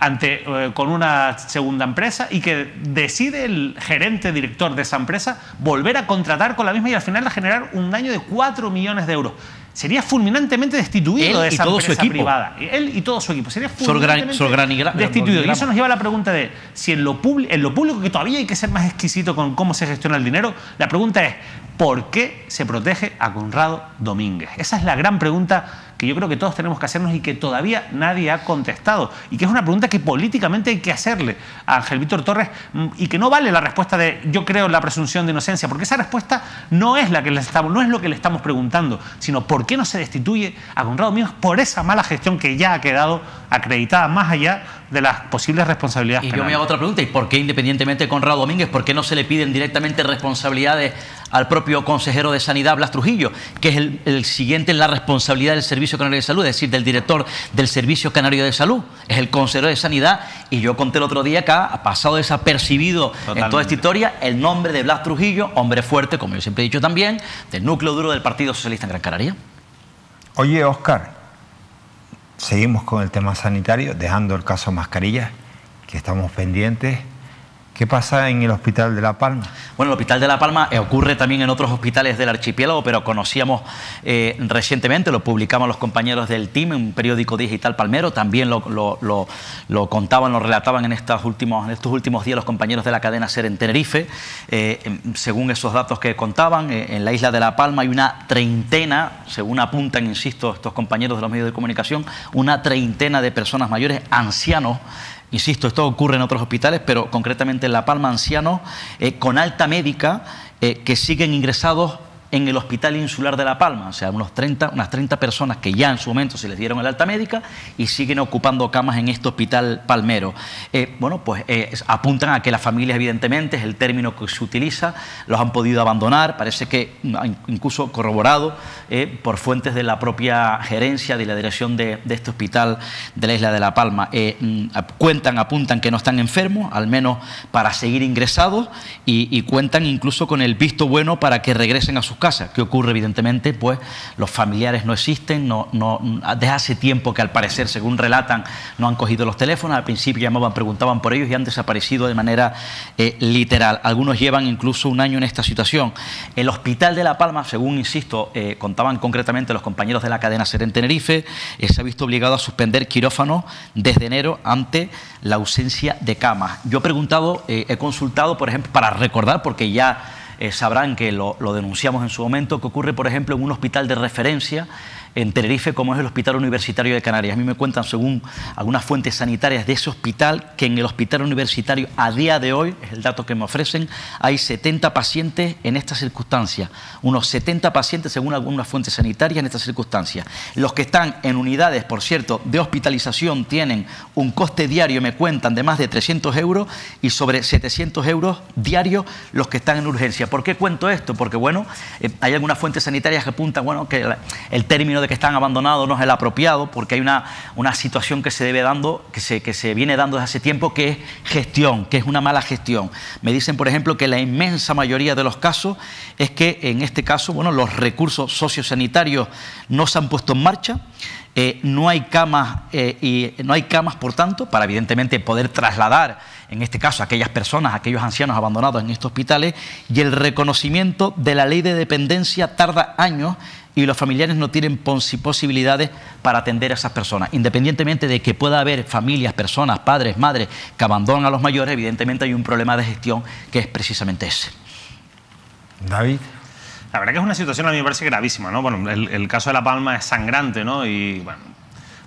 S3: ante, eh, con una segunda empresa y que decide el gerente director de esa empresa volver a contratar con la misma y al final a generar un daño de 4 millones de euros sería fulminantemente destituido de esa empresa privada. Él y todo su equipo. Sería fulminantemente destituido. Y eso nos lleva a la pregunta de si en lo, en lo público, que todavía hay que ser más exquisito con cómo se gestiona el dinero, la pregunta es, ¿por qué se protege a Conrado Domínguez? Esa es la gran pregunta que yo creo que todos tenemos que hacernos y que todavía nadie ha contestado. Y que es una pregunta que políticamente hay que hacerle a Ángel Víctor Torres mm, y que no vale la respuesta de yo creo la presunción de inocencia, porque esa respuesta no es, la que le estamos, no es lo que le estamos preguntando, sino por qué no se destituye a Conrado Domínguez por esa mala gestión que ya ha quedado acreditada más allá de las posibles responsabilidades. Y yo me hago
S2: otra pregunta, ¿y por qué independientemente de Conrado Domínguez, por qué no se le piden directamente responsabilidades al propio consejero de Sanidad, Blas Trujillo, que es el, siguiente en la responsabilidad del Servicio Canario de Salud, es decir, del director del Servicio Canario de Salud, es el consejero de Sanidad, y yo conté el otro día acá, ha pasado desapercibido en toda esta historia, el nombre de Blas Trujillo, hombre fuerte, como yo siempre he dicho también, del núcleo duro del Partido Socialista en Gran Canaria.
S1: Oye, Oscar, seguimos con el tema sanitario, dejando el caso mascarillas, que estamos pendientes ¿Qué pasa en el Hospital de La Palma?
S2: Bueno, el Hospital de La Palma eh, ocurre también en otros hospitales del archipiélago, pero conocíamos eh, recientemente, lo publicamos los compañeros del team en un periódico digital palmero, también lo, contaban, lo relataban en, estos últimos, en estos últimos días los compañeros de la cadena SER en Tenerife. Eh, según esos datos que contaban, en la isla de La Palma hay una treintena, según apuntan, insisto, estos compañeros de los medios de comunicación, una treintena de personas mayores, ancianos, Insisto, esto ocurre en otros hospitales, pero concretamente en La Palma, Anciano... Eh, con alta médica eh, que siguen ingresados en el Hospital Insular de La Palma, o sea, unos 30, unas 30 personas que ya en su momento se les dieron el alta médica y siguen ocupando camas en este hospital palmero. Eh, bueno, pues eh, apuntan a que las familias, evidentemente, es el término que se utiliza, los han podido abandonar, parece que mm, incluso corroborado eh, por fuentes de la propia gerencia de la dirección de, este hospital de la isla de La Palma. Mm, cuentan, apuntan que no están enfermos, al menos para seguir ingresados, y, y cuentan incluso con el visto bueno para que regresen a sus casas. ¿Qué ocurre? Evidentemente, pues los familiares no existen, no, no, desde hace tiempo que al parecer, según relatan, no han cogido los teléfonos, al principio llamaban, preguntaban por ellos y han desaparecido de manera eh, literal. Algunos llevan incluso un año en esta situación. El Hospital de La Palma, según insisto, eh, contaban concretamente los compañeros de la cadena Ser en Tenerife, eh, se ha visto obligado a suspender quirófanos desde enero ante la ausencia de camas. Yo he preguntado, he consultado, por ejemplo, para recordar, porque ya eh, sabrán que lo, denunciamos en su momento, que ocurre, por ejemplo, en un hospital de referencia en Tenerife como es el Hospital Universitario de Canarias. A mí me cuentan, según algunas fuentes sanitarias de ese hospital, que en el Hospital Universitario a día de hoy, es el dato que me ofrecen, hay 70 pacientes en estas circunstancias, unos 70 pacientes según algunas fuentes sanitarias en estas circunstancias. Los que están en unidades, por cierto, de hospitalización tienen un coste diario, me cuentan, de más de 300 euros y sobre 700 euros diarios los que están en urgencia. ¿Por qué cuento esto? Porque, bueno, eh, hay algunas fuentes sanitarias que apuntan, bueno, que el término de que están abandonados no es el apropiado, porque hay una, una situación que se debe dando, que se, que se viene dando desde hace tiempo, que es gestión, que es una mala gestión. Me dicen, por ejemplo, que la inmensa mayoría de los casos es que en este caso, bueno, los recursos sociosanitarios no se han puesto en marcha. Eh, no hay camas eh, y no hay camas, por tanto, para evidentemente poder trasladar, en este caso, a aquellas personas, a aquellos ancianos abandonados en estos hospitales, y el reconocimiento de la ley de dependencia tarda años y los familiares no tienen posibilidades para atender a esas personas. Independientemente de que pueda haber familias, personas, padres, madres que abandonan a los mayores, evidentemente hay un problema de gestión que es precisamente ese. David. La verdad que es una situación a mí me parece gravísima, ¿no? Bueno, el, el caso de La Palma es sangrante,
S3: ¿no? Y bueno,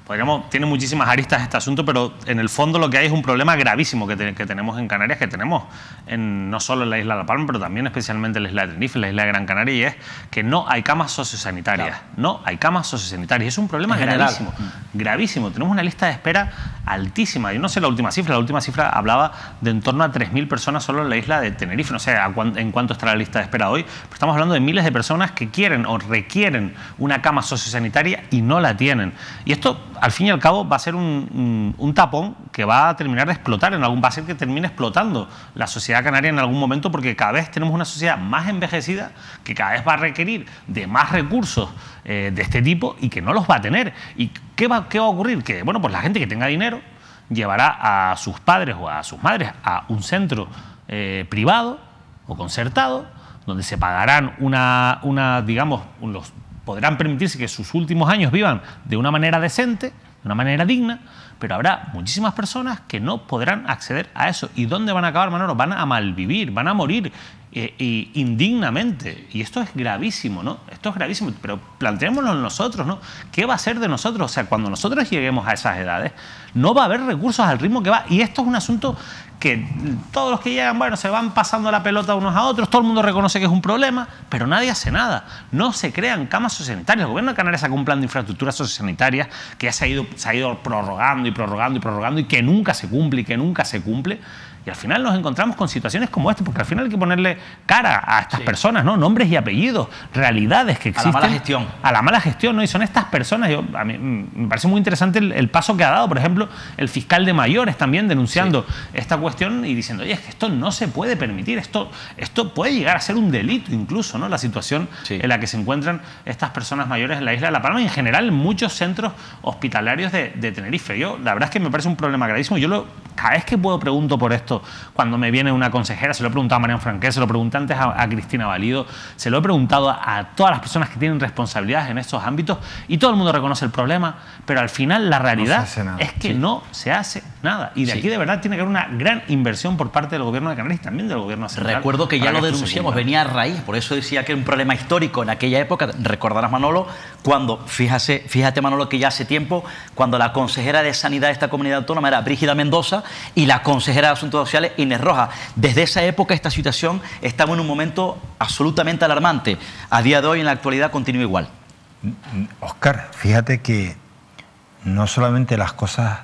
S3: podríamos, tiene muchísimas aristas este asunto, pero en el fondo lo que hay es un problema gravísimo que, tenemos en Canarias, que tenemos en, no solo en la isla de La Palma, pero también especialmente en la isla de Tenerife, en la isla de Gran Canaria, y es que no hay camas sociosanitarias. No hay camas sociosanitarias. Es un problema gravísimo. Gravísimo. Tenemos una lista de espera altísima. Yo no sé la última cifra, la última cifra hablaba de en torno a 3.000 personas solo en la isla de Tenerife. No sé en cuánto está la lista de espera hoy, pero estamos hablando de miles de personas que quieren o requieren una cama sociosanitaria y no la tienen. Y esto al fin y al cabo va a ser un, tapón que va a terminar de explotar en algún, va a ser que termine explotando la sociedad canaria en algún momento porque cada vez tenemos una sociedad más envejecida que cada vez va a requerir de más recursos eh, de este tipo y que no los va a tener. ¿Y qué va, va a ocurrir? Que, bueno, pues la gente que tenga dinero llevará a sus padres o a sus madres a un centro eh, privado o concertado donde se pagarán una, una digamos, unos podrán permitirse que sus últimos años vivan de una manera decente, de una manera digna, pero habrá muchísimas personas que no podrán acceder a eso. ¿Y dónde van a acabar, Manolo? Van a malvivir, van a morir eh, indignamente. Y esto es gravísimo, ¿no? Esto es gravísimo, pero planteémoslo nosotros, ¿no? ¿Qué va a ser de nosotros? O sea, cuando nosotros lleguemos a esas edades, no va a haber recursos al ritmo que va. Y esto es un asunto que todos los que llegan, bueno, se van pasando la pelota unos a otros, todo el mundo reconoce que es un problema, pero nadie hace nada. No se crean camas sociosanitarias. El gobierno de Canarias sacó un plan de infraestructuras sociosanitarias que ya se ha ido, se ha ido prorrogando y prorrogando y prorrogando y que nunca se cumple y que nunca se cumple. Y al final nos encontramos con situaciones como esta, porque al final hay que ponerle cara a estas personas, ¿no? Nombres y apellidos, realidades que existen. A la mala gestión. A la mala gestión, ¿no? Y son estas personas. Yo, a mí mm, me parece muy interesante el, paso que ha dado, por ejemplo, el fiscal de mayores también denunciando esta cuestión y diciendo, oye, es que esto no se puede permitir, esto, esto puede llegar a ser un delito incluso, ¿no? La situación en la que se encuentran estas personas mayores en la isla de La Palma y en general muchos centros hospitalarios de, Tenerife. Yo, la verdad es que me parece un problema gravísimo. Yo lo, cada vez que puedo pregunto por esto, cuando me viene una consejera, se lo he preguntado a María Franqués, se lo pregunté antes a, Cristina Valido, se lo he preguntado a todas las personas que tienen responsabilidades en estos ámbitos y todo el mundo reconoce el problema, pero al final la realidad es que no se hace nada. Y de aquí de verdad
S2: tiene que haber una gran inversión por parte del gobierno de Canarias y también del gobierno central. Recuerdo que ya lo denunciamos, venía a raíz, por eso decía que era un problema histórico en aquella época, recordarás Manolo, cuando, fíjate, fíjate Manolo que ya hace tiempo, cuando la consejera de Sanidad de esta comunidad autónoma era Brígida Mendoza y la consejera de Asuntos Sociales Inés Roja. Desde esa época esta situación estaba en un momento absolutamente alarmante. A día de hoy en la actualidad continúa igual.
S1: Oscar, mm, mm, fíjate que no solamente las cosas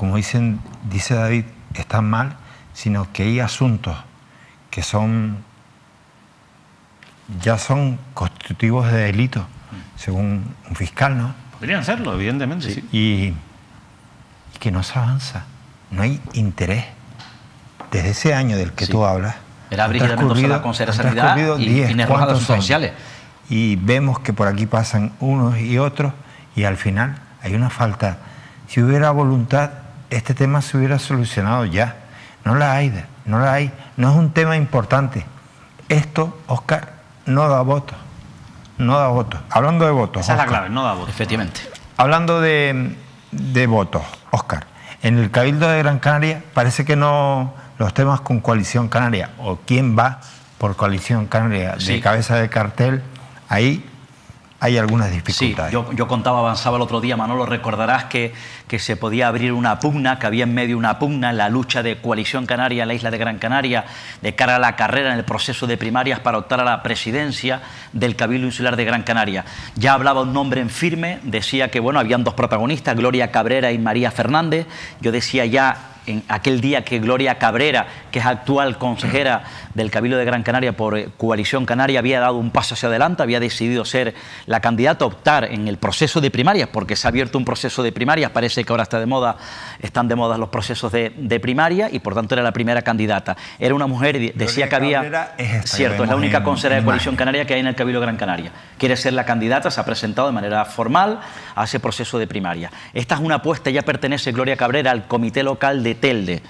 S1: como dicen, dice David, están mal, sino que hay asuntos que son ya son constitutivos de delito, según un fiscal, ¿no? Podrían serlo, evidentemente, Y, que no se avanza, no hay interés. Desde ese año del que tú hablas, era Brigida con sociales. Y vemos que por aquí pasan unos y otros y al final hay una falta. Si hubiera voluntad, este tema se hubiera solucionado ya. No la hay, no la hay. No es un tema importante. Esto, Oscar, no da votos. No da votos. Hablando de votos. Esa es la clave,
S2: no da votos. Efectivamente.
S1: Hablando de, votos, Oscar. En el Cabildo de Gran Canaria parece que no los temas con coalición canaria o quién va por coalición canaria de cabeza de cartel, ahí hay algunas dificultades. Sí,
S2: yo, contaba, avanzaba el otro día, Manolo, recordarás que, que se podía abrir una pugna, que había en medio una pugna en la lucha de coalición canaria en la isla de Gran Canaria, de cara a la carrera en el proceso de primarias para optar a la presidencia del Cabildo Insular de Gran Canaria. Ya hablaba un nombre en firme, decía que, bueno, habían dos protagonistas, Gloria Cabrera y María Fernández. Yo decía ya en aquel día que Gloria Cabrera, que es actual consejera del Cabildo de Gran Canaria por eh, Coalición Canaria, había dado un paso hacia adelante, había decidido ser la candidata, a optar en el proceso de primarias, porque se ha abierto un proceso de primarias, parece que ahora está de moda, están de moda los procesos de, primaria y por tanto era la primera candidata. Era una mujer, y decía que había... es cierto, es la única consejera de Coalición Canaria que hay en el Cabildo de Gran Canaria. Quiere ser la candidata, se ha presentado de manera formal a ese proceso de primaria. Esta es una apuesta, ya pertenece Gloria Cabrera al Comité Local de Telde.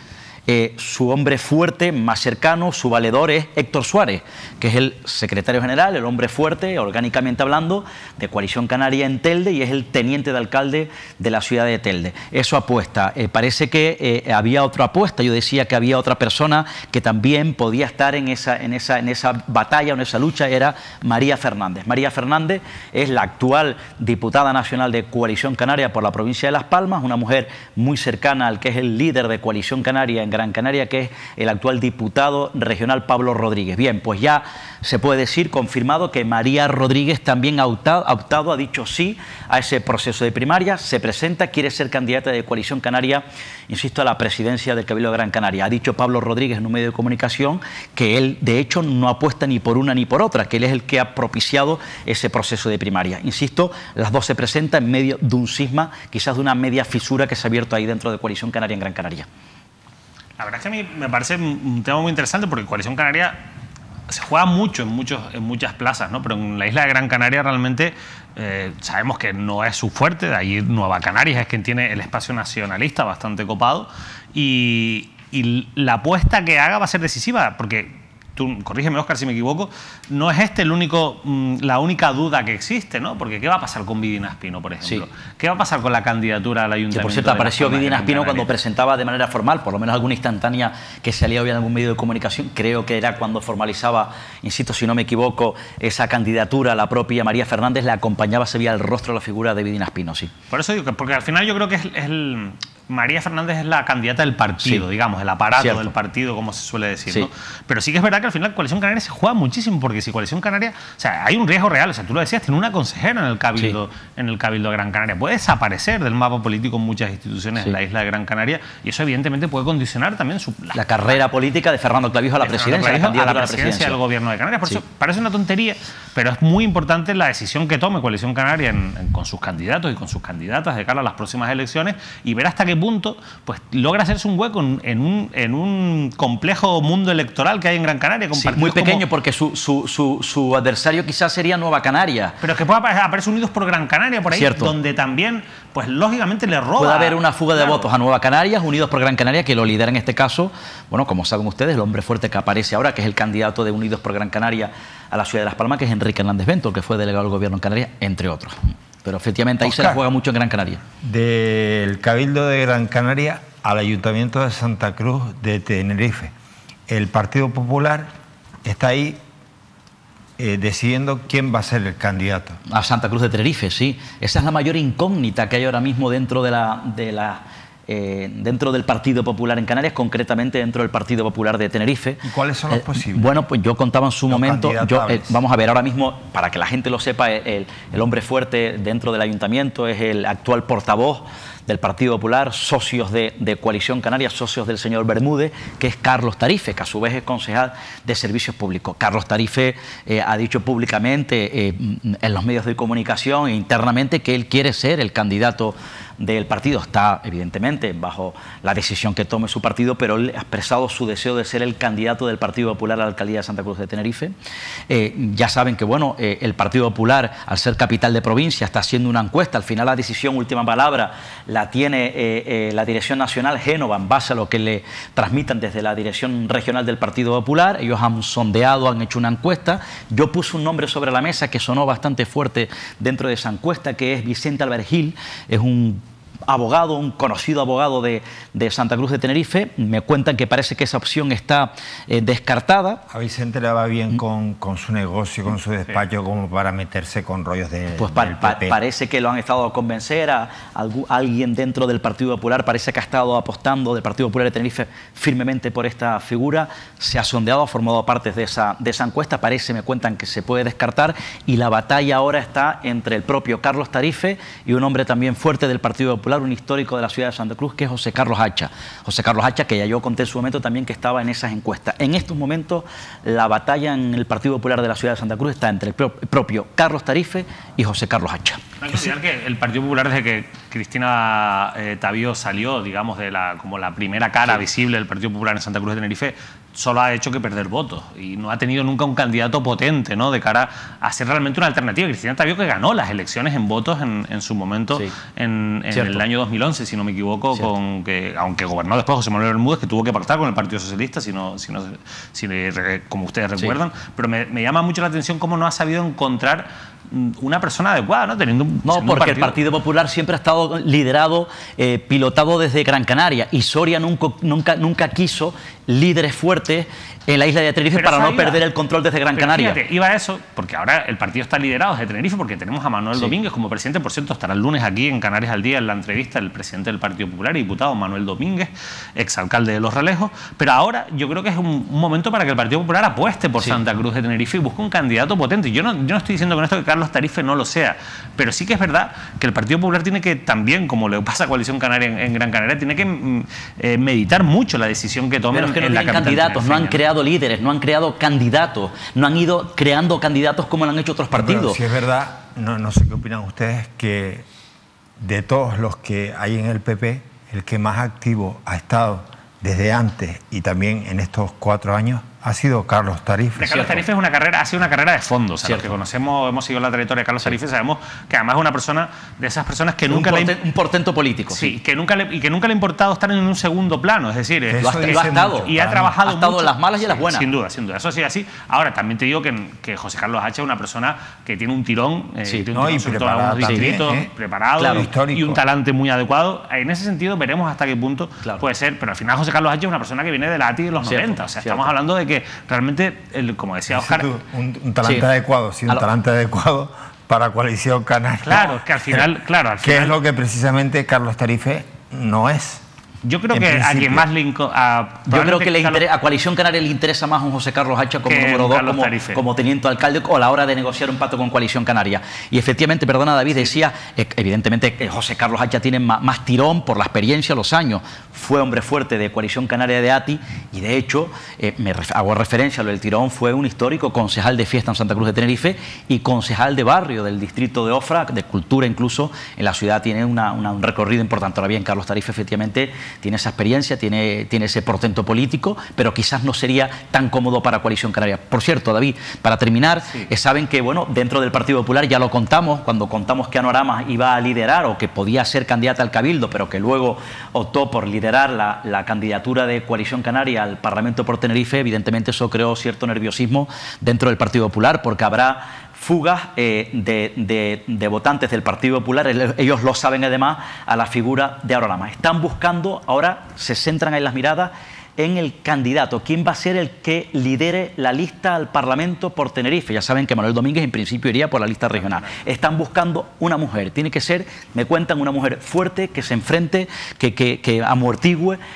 S2: Eh, su hombre fuerte, más cercano, su valedor es Héctor Suárez, que es el secretario general, el hombre fuerte, orgánicamente hablando, de Coalición Canaria en Telde y es el teniente de alcalde de la ciudad de Telde. Eso apuesta. Eh, parece que eh, había otra apuesta. Yo decía que había otra persona que también podía estar en esa, en esa, en esa batalla o en esa lucha, era María Fernández. María Fernández es la actual diputada nacional de Coalición Canaria por la provincia de Las Palmas, una mujer muy cercana al que es el líder de Coalición Canaria Gran Canaria, que es el actual diputado regional Pablo Rodríguez. Bien, pues ya se puede decir confirmado que María Rodríguez también ha optado, ha dicho sí a ese proceso de primaria, se presenta, quiere ser candidata de Coalición Canaria, insisto, a la presidencia del Cabildo de Gran Canaria. Ha dicho Pablo Rodríguez en un medio de comunicación que él, de hecho, no apuesta ni por una ni por otra, que él es el que ha propiciado ese proceso de primaria. Insisto, las dos se presentan en medio de un sisma, quizás de una media fisura que se ha abierto ahí dentro de Coalición Canaria en Gran Canaria.
S3: La verdad es que a mí me parece un tema muy interesante porque Coalición Canaria se juega mucho en, muchos, en muchas plazas, ¿no? pero en la isla de Gran Canaria realmente eh, sabemos que no es su fuerte, de ahí Nueva Canarias es quien tiene el espacio nacionalista bastante copado y, y la apuesta que haga va a ser decisiva, porque corrígeme Oscar si me equivoco, no es este el único, mm, la única duda que existe, ¿no? Porque ¿qué va a pasar con Vidina Espino, por
S2: ejemplo? ¿Qué va a pasar con la candidatura al ayuntamiento? Que por cierto apareció Vidina Espino cuando presentaba de manera formal, por lo menos alguna instantánea que salía hoy en algún medio de comunicación, creo que era cuando formalizaba, insisto si no me equivoco, esa candidatura, la propia María Fernández la acompañaba, se veía el rostro, la figura de Vidina Espino, sí.
S3: Por eso digo, porque al final yo creo que es el María Fernández es la candidata del partido, digamos, el aparato del partido, como se suele decir. Pero sí que es verdad que al final Coalición Canaria se juega muchísimo, porque si Coalición Canaria, o sea, hay un riesgo real, o sea, tú lo decías, tiene una consejera en el Cabildo, en el Cabildo de Gran Canaria, puede desaparecer del mapa político en muchas instituciones en la isla de Gran Canaria, y eso evidentemente puede condicionar también su, la, carrera política de Fernando Clavijo a la presidencia, a la, presidencia, del gobierno de Canarias. Por eso parece una tontería, pero es muy importante la decisión que tome Coalición Canaria con sus candidatos y con sus candidatas de cara a las próximas elecciones y ver hasta qué punto pues logra hacerse un hueco en, un, complejo mundo electoral que hay en Gran Canaria. muy pequeño porque su, adversario quizás sería Nueva Canaria. Pero es que puede aparecer unidos por Gran Canaria, por ahí, donde también, pues lógicamente le roba. Puede haber una fuga de votos
S2: a Nueva Canarias, unidos por Gran Canaria, que lo lidera en este caso, bueno, como saben ustedes, el hombre fuerte que aparece ahora, que es el candidato de Unidos por Gran Canaria a la ciudad de Las Palmas, que es Enrique Hernández Bento, que fue delegado del gobierno en Canarias, entre otros. Pero efectivamente ahí se juega mucho en Gran Canaria.
S1: Del Cabildo de Gran Canaria al Ayuntamiento de Santa Cruz de Tenerife. El Partido Popular está ahí
S2: eh, decidiendo quién va a ser el candidato. A Santa Cruz de Tenerife, sí. Esa es la mayor incógnita que hay ahora mismo dentro de la, de la eh, dentro del Partido Popular en Canarias, concretamente dentro del Partido Popular de Tenerife. ¿Y cuáles son los eh, posibles? Bueno, pues yo contaba en su momento, eh, vamos a ver, ahora mismo, para que la gente lo sepa, el, hombre fuerte dentro del ayuntamiento es el actual portavoz del Partido Popular, socios de, Coalición Canaria, socios del señor Bermúdez, que es Carlos Tarife, que a su vez es concejal de Servicios Públicos. Carlos Tarife eh, ha dicho públicamente eh, en los medios de comunicación e internamente que él quiere ser el candidato del partido. Está, evidentemente, bajo la decisión que tome su partido, pero él ha expresado su deseo de ser el candidato del Partido Popular a la alcaldía de Santa Cruz de Tenerife. Eh, ya saben que, bueno, el Partido Popular, al ser capital de provincia, está haciendo una encuesta. Al final, la decisión, última palabra, la la tiene eh, eh, la Dirección Nacional Génova en base a lo que le transmitan desde la Dirección Regional del Partido Popular. Ellos han sondeado, han hecho una encuesta. Yo puse un nombre sobre la mesa que sonó bastante fuerte dentro de esa encuesta, que es Vicente Albergil Es un abogado, un conocido abogado de, Santa Cruz de Tenerife. Me cuentan que parece que esa opción está eh, descartada. A Vicente le va bien mm. con, con
S1: su negocio, con su despacho, como para meterse con rollos de. Pues parece
S2: que lo han estado a convencer a, alguien dentro del Partido Popular, parece que ha estado apostando del Partido Popular de Tenerife firmemente por esta figura. Se ha sondeado, ha formado parte de esa, de esa encuesta. Parece, me cuentan, que se puede descartar. Y la batalla ahora está entre el propio Carlos Tarife y un hombre también fuerte del Partido Popular un histórico de la ciudad de Santa Cruz, que es José Carlos Hacha. José Carlos Hacha, que ya yo conté en su momento también que estaba en esas encuestas. En estos momentos, la batalla en el Partido Popular de la ciudad de Santa Cruz está entre el propio Carlos Tarife y José Carlos Hacha.
S3: que el Partido Popular, desde que Cristina Tabío eh, Tavío salió, digamos, de la, como la primera cara visible del Partido Popular en Santa Cruz de Tenerife, solo ha hecho que perder votos y no ha tenido nunca un candidato potente ¿no? de cara a ser realmente una alternativa. Cristina Tavio que ganó las elecciones en votos en, su momento en, el año 2011, si no me equivoco, con que aunque gobernó después José Manuel Bermúdez, que tuvo que pactar con el Partido Socialista, sino, como ustedes recuerdan, pero me
S2: llama mucho la atención cómo no ha sabido encontrar Mm, una persona adecuada, ¿no? Teniendo un, no, porque el Partido Popular siempre ha estado liderado, eh, pilotado desde Gran Canaria y Soria nunca, nunca quiso líderes fuertes en la isla de Tenerife para no perder el control desde Gran Canaria.
S3: iba a eso, porque ahora el partido está liderado desde Tenerife, porque tenemos a Manuel Domínguez como presidente. Por cierto, estará el lunes aquí en Canarias al Día en la entrevista del presidente del Partido Popular diputado Manuel Domínguez, exalcalde de Los Relejos. Pero ahora yo creo que es un, momento para que el Partido Popular apueste por Santa Cruz de Tenerife y busque un candidato potente. Yo no, yo no estoy diciendo con esto que Carlos Tarife no lo sea, pero sí que es verdad que el Partido Popular tiene que también, como le pasa a Coalición Canaria en, Gran Canaria, tiene que mm, eh, meditar mucho
S2: la decisión que tome. la no han creado líderes, no han creado candidatos, no han ido creando candidatos como lo han hecho otros partidos. si es verdad,
S1: no sé qué opinan ustedes, que de todos los que hay en el PP, el que más activo ha estado desde antes y también en estos cuatro años ha sido Carlos Tarife. Carlos Tarife
S3: es una carrera, ha sido una carrera de fondo. O que conocemos, hemos seguido la trayectoria de Carlos Tarife, sabemos que además es una persona de esas personas que nunca le, Un portento político. Sí, Que nunca y que nunca le ha importado estar en un segundo plano. Es decir, eh, lo, ha, estado. Y ha trabajado. Ha estado en las malas y las buenas. Sin duda, sin duda. Eso sí así. Ahora, también te digo que, José Carlos H es una persona que tiene un tirón, eh, un preparado, ¿eh? y, un talante muy adecuado. En ese sentido, veremos hasta qué punto puede ser. Pero al final, José Carlos H es una persona que viene de la ATI de los 90. O sea, estamos hablando de que realmente, como decía Oscar...
S1: Un, talante adecuado, sí, un talante adecuado para coalición canaria. Claro, que al final... Claro, al final, que es lo que precisamente Carlos Tarife no es. Yo creo que a quien más
S2: Yo creo que a Coalición Canaria le interesa más un José Carlos Hacha como número dos, como, teniente alcalde, o a la hora de negociar un pacto con Coalición Canaria. Y efectivamente, perdona David, decía, eh, evidentemente José Carlos Hacha tiene más tirón por la experiencia, los años fue hombre fuerte de Coalición Canaria de ATI y de hecho, eh, me hago referencia a lo del tirón, fue un histórico concejal de fiesta en Santa Cruz de Tenerife y concejal de barrio del distrito de Ofra, de cultura incluso, en la ciudad tiene una, un recorrido importante. Ahora bien, Carlos Tarife efectivamente tiene esa experiencia, tiene, tiene ese portento político, pero quizás no sería tan cómodo para Coalición Canaria. Por cierto, David, para terminar, eh, saben que bueno, dentro del Partido Popular ya lo contamos, cuando contamos que Anorama iba a liderar o que podía ser candidata al Cabildo, pero que luego optó por liderar la, candidatura de Coalición Canaria al Parlamento por Tenerife, evidentemente eso creó cierto nerviosismo dentro del Partido Popular, porque habrá fugas eh, de, votantes del Partido Popular, ellos lo saben además, a la figura de más. Están buscando, ahora se centran en las miradas en el candidato, quién va a ser el que lidere la lista al Parlamento por Tenerife. Ya saben que Manuel Domínguez en principio iría por la lista regional. Están buscando una mujer, tiene que ser, me cuentan, una mujer fuerte, que se enfrente, que, que,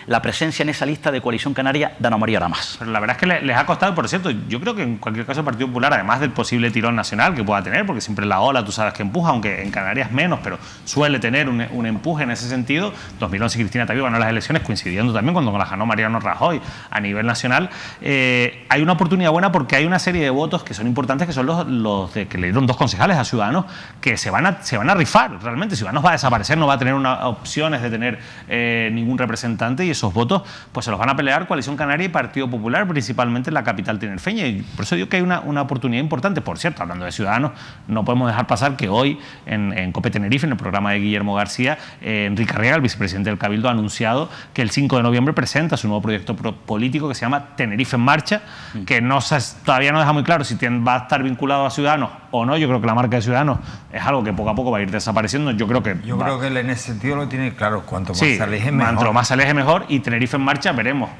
S2: la presencia en esa lista de Coalición Canaria de Ana María Ramas. Pero la verdad es que les ha costado, por cierto, yo creo que en cualquier caso el Partido Popular,
S3: además del posible tirón nacional que pueda tener, porque siempre la ola, tú sabes que empuja, aunque en Canarias menos, pero suele tener un, empuje en ese sentido. 2011 Cristina Tavio ganó las elecciones coincidiendo también cuando las María Mariano Rajoy, a nivel nacional, eh, hay una oportunidad buena porque hay una serie de votos que son importantes, que son los, los que le dieron dos concejales a Ciudadanos, que se van a, se van a rifar realmente. Ciudadanos va a desaparecer, no va a tener una, opciones de tener eh, ningún representante y esos votos pues se los van a pelear Coalición Canaria y Partido Popular, principalmente en la capital tenerfeña Y por eso digo que hay una, una oportunidad importante. Por cierto, hablando de Ciudadanos, no podemos dejar pasar que hoy en, COPE Tenerife, en el programa de Guillermo García, eh, Enrique Arriaga, el vicepresidente del Cabildo, ha anunciado que el 5 de noviembre presenta su nuevo proyecto proyecto político que se llama Tenerife en Marcha, que no todavía no deja muy claro si va a estar vinculado a Ciudadanos o no. Yo creo que la marca de Ciudadanos es algo que poco a poco va a ir desapareciendo. Yo creo que. Yo creo que
S1: en ese sentido lo tiene claro. Cuanto más se aleje, mejor. Cuanto más se
S3: aleje, mejor. Y Tenerife en Marcha, veremos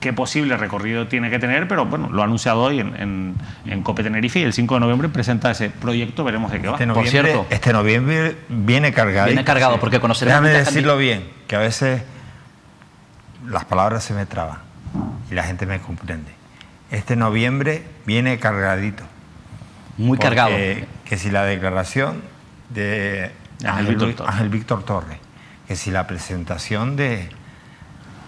S3: qué posible recorrido tiene que tener, pero bueno, lo ha anunciado hoy en, en, COPE Tenerife y el 5 de noviembre presenta ese proyecto, veremos de qué va. Este Por cierto,
S1: este noviembre viene cargado. Viene cargado, porque conoceremos... Déjame decirlo bien, que a veces las palabras se me traban y la gente me comprende. Este noviembre viene cargadito. Muy cargado. Que si la declaración de Ángel
S2: Víctor, Torres, que si la presentación de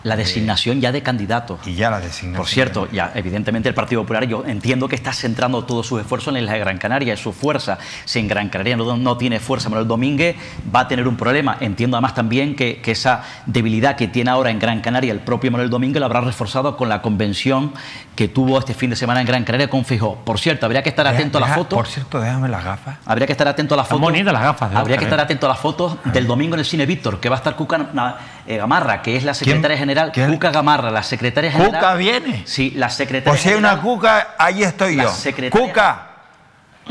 S2: la designación ya de candidato... Y ya la designación. Por cierto, ya evidentemente el Partido Popular, yo entiendo que está centrando todos sus esfuerzos en la de Gran Canaria, en su fuerza. Si en Gran Canaria no, tiene fuerza Manuel Domínguez, va a tener un problema. Entiendo además también que, esa debilidad que tiene ahora en Gran Canaria el propio Manuel Domínguez la habrá reforzado con la convención que tuvo este fin de semana en Gran Canaria con Fijó. Por cierto, habría que estar atento a la foto. Por cierto, déjame las gafas. Habría que estar atento a la foto. las gafas. ¿eh? Habría que estar atento a las fotos del domingo en el Cine Víctor, que va a estar Cuca eh, Gamarra, que es la secretaria general, Cuca Gamarra, la secretaria general. ¿Cuca viene? Sí, la secretaria pues hay una Cuca, ahí estoy yo. Cuca,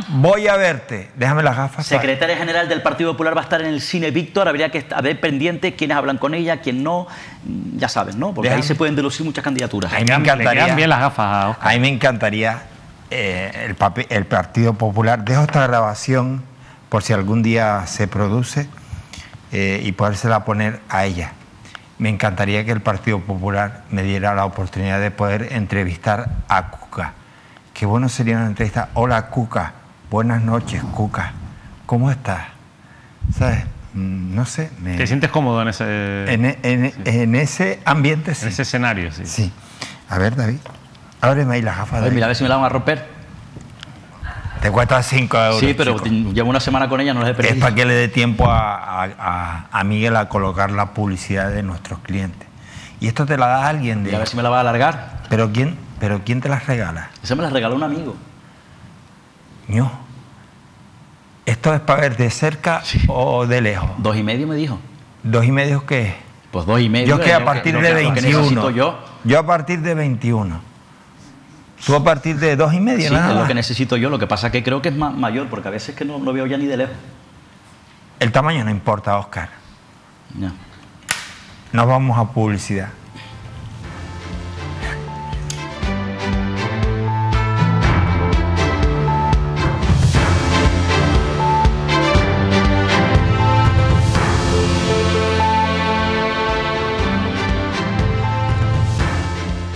S1: voy a verte. Déjame las gafas. Secretaria
S2: general del Partido Popular va a estar en el cine Víctor, habría que estar pendiente quiénes hablan con ella, quién no, mm, ya saben, ¿no? Porque ahí se pueden delucir muchas candidaturas. Ahí me encantaría. Ahí eh, las
S1: gafas, me encantaría el, papel, el Partido Popular. Dejo esta grabación por si algún día se produce eh, y podérsela poner a ella me encantaría que el Partido Popular me diera la oportunidad de poder entrevistar a Cuca. Qué bueno sería una entrevista. Hola Cuca, buenas noches Cuca, ¿cómo estás? ¿Sabes? Mm,
S2: no sé. ¿Te sientes
S1: cómodo en ese, en, e-, e-, ese ambiente? En ese escenario, sí. Sí. A ver, David, ábreme ahí las gafas. A ver, mira, a ver
S2: si me la van a romper. Te cuesta 5 euros. Sí, pero llevo una semana con ella, no le he perdido. Es para que le dé tiempo
S1: a, Miguel a colocar la publicidad de nuestros clientes. Y esto te la da alguien de. a ver si me la va a alargar. ¿Pero quién, pero quién te las regala?
S2: Esa me la regaló un amigo.
S1: No. ¿Esto es para ver de cerca o de lejos? Dos y medio me dijo. ¿Dos y medio qué es? Pues dos y medio. Yo que eh, a partir de, 21. Yo. yo a partir de 21. Tú a partir de dos y media, es lo que
S2: necesito yo. Lo que pasa es que creo que es más mayor, porque a veces que no lo veo ya ni de lejos.
S1: El tamaño no importa, Oscar. No. Nos vamos a publicidad.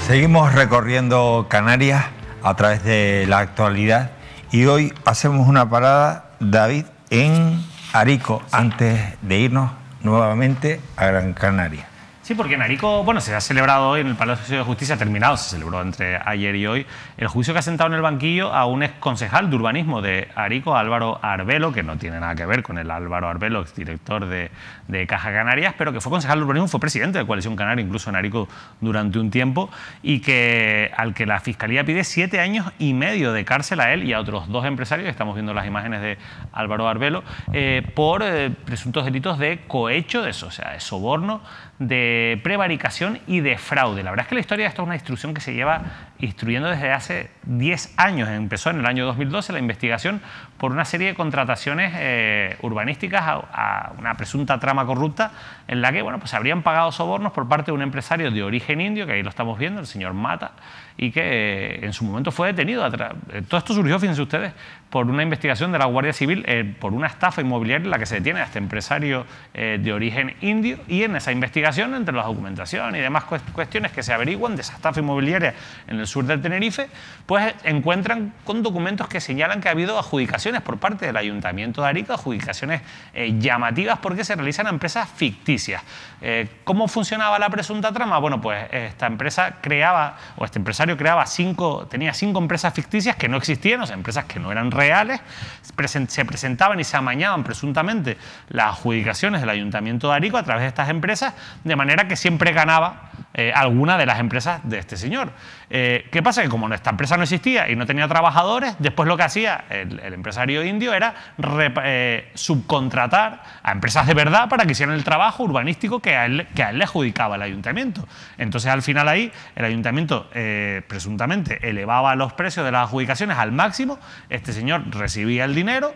S1: Seguimos recorriendo Canarias a través de la actualidad y hoy hacemos una parada, David, en Arico, antes de irnos nuevamente a Gran Canaria.
S3: Sí, porque en Arico, bueno, se ha celebrado hoy en el Palacio de Justicia, terminado, se celebró entre ayer y hoy, el juicio que ha sentado en el banquillo a un exconcejal de urbanismo de Arico, Álvaro Arbelo, que no tiene nada que ver con el Álvaro Arbelo, exdirector de, de Caja Canarias, pero que fue concejal de urbanismo, fue presidente de Coalición Canaria, incluso en Arico durante un tiempo, y que al que la Fiscalía pide siete años y medio de cárcel a él y a otros dos empresarios, estamos viendo las imágenes de Álvaro Arbelo, eh, por eh, presuntos delitos de cohecho, de, o sea, de soborno, de prevaricación y de fraude. La verdad es que la historia de esto es una instrucción que se lleva instruyendo desde hace 10 años. Empezó en el año 2012 la investigación por una serie de contrataciones eh, urbanísticas a, una presunta trama corrupta en la que bueno, pues habrían pagado sobornos por parte de un empresario de origen indio, que ahí lo estamos viendo, el señor Mata, y que eh, en su momento fue detenido. Eh, todo esto surgió, fíjense ustedes, por una investigación de la Guardia Civil por una estafa inmobiliaria en la que se detiene a este empresario de origen indio y en esa investigación, entre las documentación y demás cuestiones que se averiguan de esa estafa inmobiliaria en el sur de Tenerife, pues encuentran con documentos que señalan que ha habido adjudicación por parte del Ayuntamiento de Arico, adjudicaciones eh, llamativas porque se realizan empresas ficticias. Eh, ¿Cómo funcionaba la presunta trama? Bueno, pues esta empresa creaba, o este empresario creaba cinco, tenía cinco empresas ficticias que no existían, o sea, empresas que no eran reales, se presentaban y se amañaban presuntamente las adjudicaciones del Ayuntamiento de Arico a través de estas empresas, de manera que siempre ganaba eh, alguna de las empresas de este señor. Eh, ¿Qué pasa? Que como esta empresa no existía y no tenía trabajadores, después lo que hacía el, empresario indio era eh, subcontratar a empresas de verdad para que hicieran el trabajo urbanístico que que a él le adjudicaba el ayuntamiento. Entonces al final ahí el ayuntamiento presuntamente elevaba los precios de las adjudicaciones al máximo, este señor recibía el dinero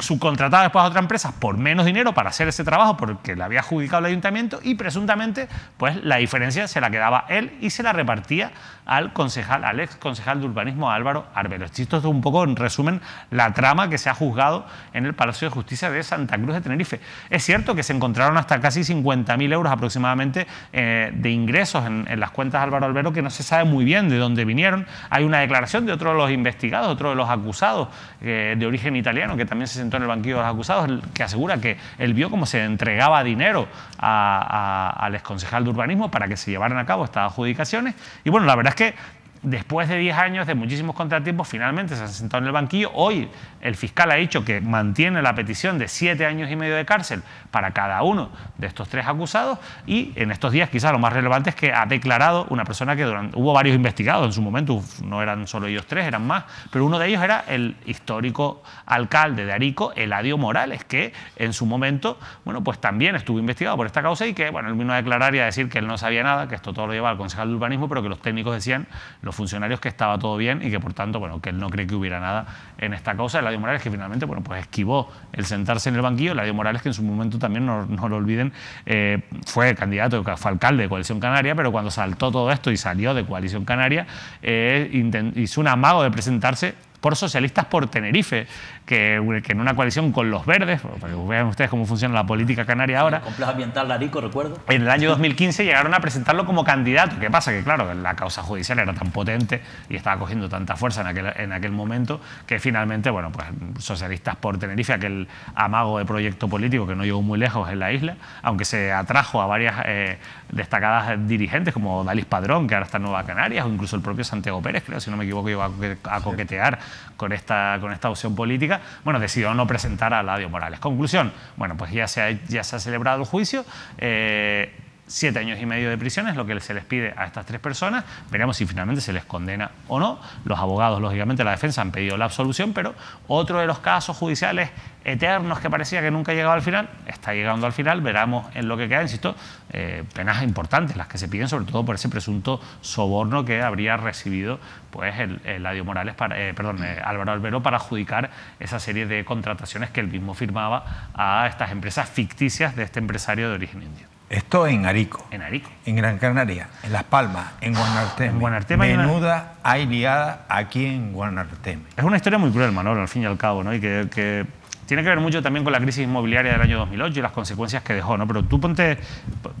S3: subcontratado después a otra empresa por menos dinero para hacer ese trabajo porque le había adjudicado el ayuntamiento y presuntamente pues la diferencia se la quedaba él y se la repartía al concejal, al ex concejal de urbanismo Álvaro Arbero. Esto es un poco en resumen la trama que se ha juzgado en el Palacio de Justicia de Santa Cruz de Tenerife. Es cierto que se encontraron hasta casi 50.000 euros aproximadamente eh, de ingresos en, las cuentas de Álvaro Albero que no se sabe muy bien de dónde vinieron. Hay una declaración de otro de los investigados, otro de los acusados eh, de origen italiano que también se en el banquillo de los acusados, que asegura que él vio cómo se entregaba dinero a, a, al exconcejal de urbanismo para que se llevaran a cabo estas adjudicaciones. Y bueno, la verdad es que después de 10 años de muchísimos contratiempos, finalmente se ha sentado en el banquillo. Hoy el fiscal ha dicho que mantiene la petición de 7 años y medio de cárcel para cada uno de estos tres acusados y en estos días quizás lo más relevante es que ha declarado una persona que durante, hubo varios investigados en su momento, no eran solo ellos tres, eran más, pero uno de ellos era el histórico alcalde de Arico, Eladio Morales, que en su momento, bueno, pues también estuvo investigado por esta causa y que, bueno, él vino a declarar y a decir que él no sabía nada, que esto todo lo llevaba al concejal de urbanismo, pero que los técnicos decían los funcionarios que estaba todo bien y que por tanto, bueno, que él no cree que hubiera nada en esta causa. Eladio Morales que finalmente, bueno, pues esquivó el sentarse en el banquillo. Eladio Morales que en su momento también, no, lo olviden, eh, fue candidato, fue alcalde de Coalición Canaria, pero cuando saltó todo esto y salió de Coalición Canaria, eh, hizo un amago de presentarse por socialistas por Tenerife, que, en una coalición con los verdes, pues, pues, vean ustedes cómo funciona la política canaria ahora. complejo
S2: ambiental Larico, recuerdo.
S3: En el año 2015 llegaron a presentarlo como candidato. ¿Qué pasa? Que claro, la causa judicial era tan potente y estaba cogiendo tanta fuerza en aquel, momento que finalmente, bueno, pues socialistas por Tenerife, aquel amago de proyecto político que no llegó muy lejos en la isla, aunque se atrajo a varias eh, destacadas dirigentes como Dalis Padrón, que ahora está en Nueva Canarias, o incluso el propio Santiago Pérez, creo, si no me equivoco, iba a coquetear con esta, con esta opción política, bueno, decidió no presentar a Ladio Morales. Conclusión, bueno, pues ya se ha, ya se ha celebrado el juicio. Eh, siete años y medio de prisión es lo que se les pide a estas tres personas. Veremos si finalmente se les condena o no. Los abogados, lógicamente, la defensa han pedido la absolución, pero otro de los casos judiciales eternos que parecía que nunca llegaba al final, está llegando al final. Veremos en lo que queda, insisto, eh, penas importantes las que se piden, sobre todo por ese presunto soborno que habría recibido pues, el, Morales, para, eh, perdón, eh, Álvaro Albero para adjudicar esa serie de contrataciones que él mismo firmaba a estas empresas ficticias de este empresario de origen indio. Esto en Arico. En Arico. En Gran Canaria, en Las
S1: Palmas, en Guanarteme. En Guanarteme Menuda hay, aquí en Guanarteme.
S3: Es una historia muy cruel, Manolo, al fin y al cabo, ¿no? Y que, tiene que ver mucho también con la crisis inmobiliaria del año 2008 y las consecuencias que dejó, ¿no? Pero tú ponte,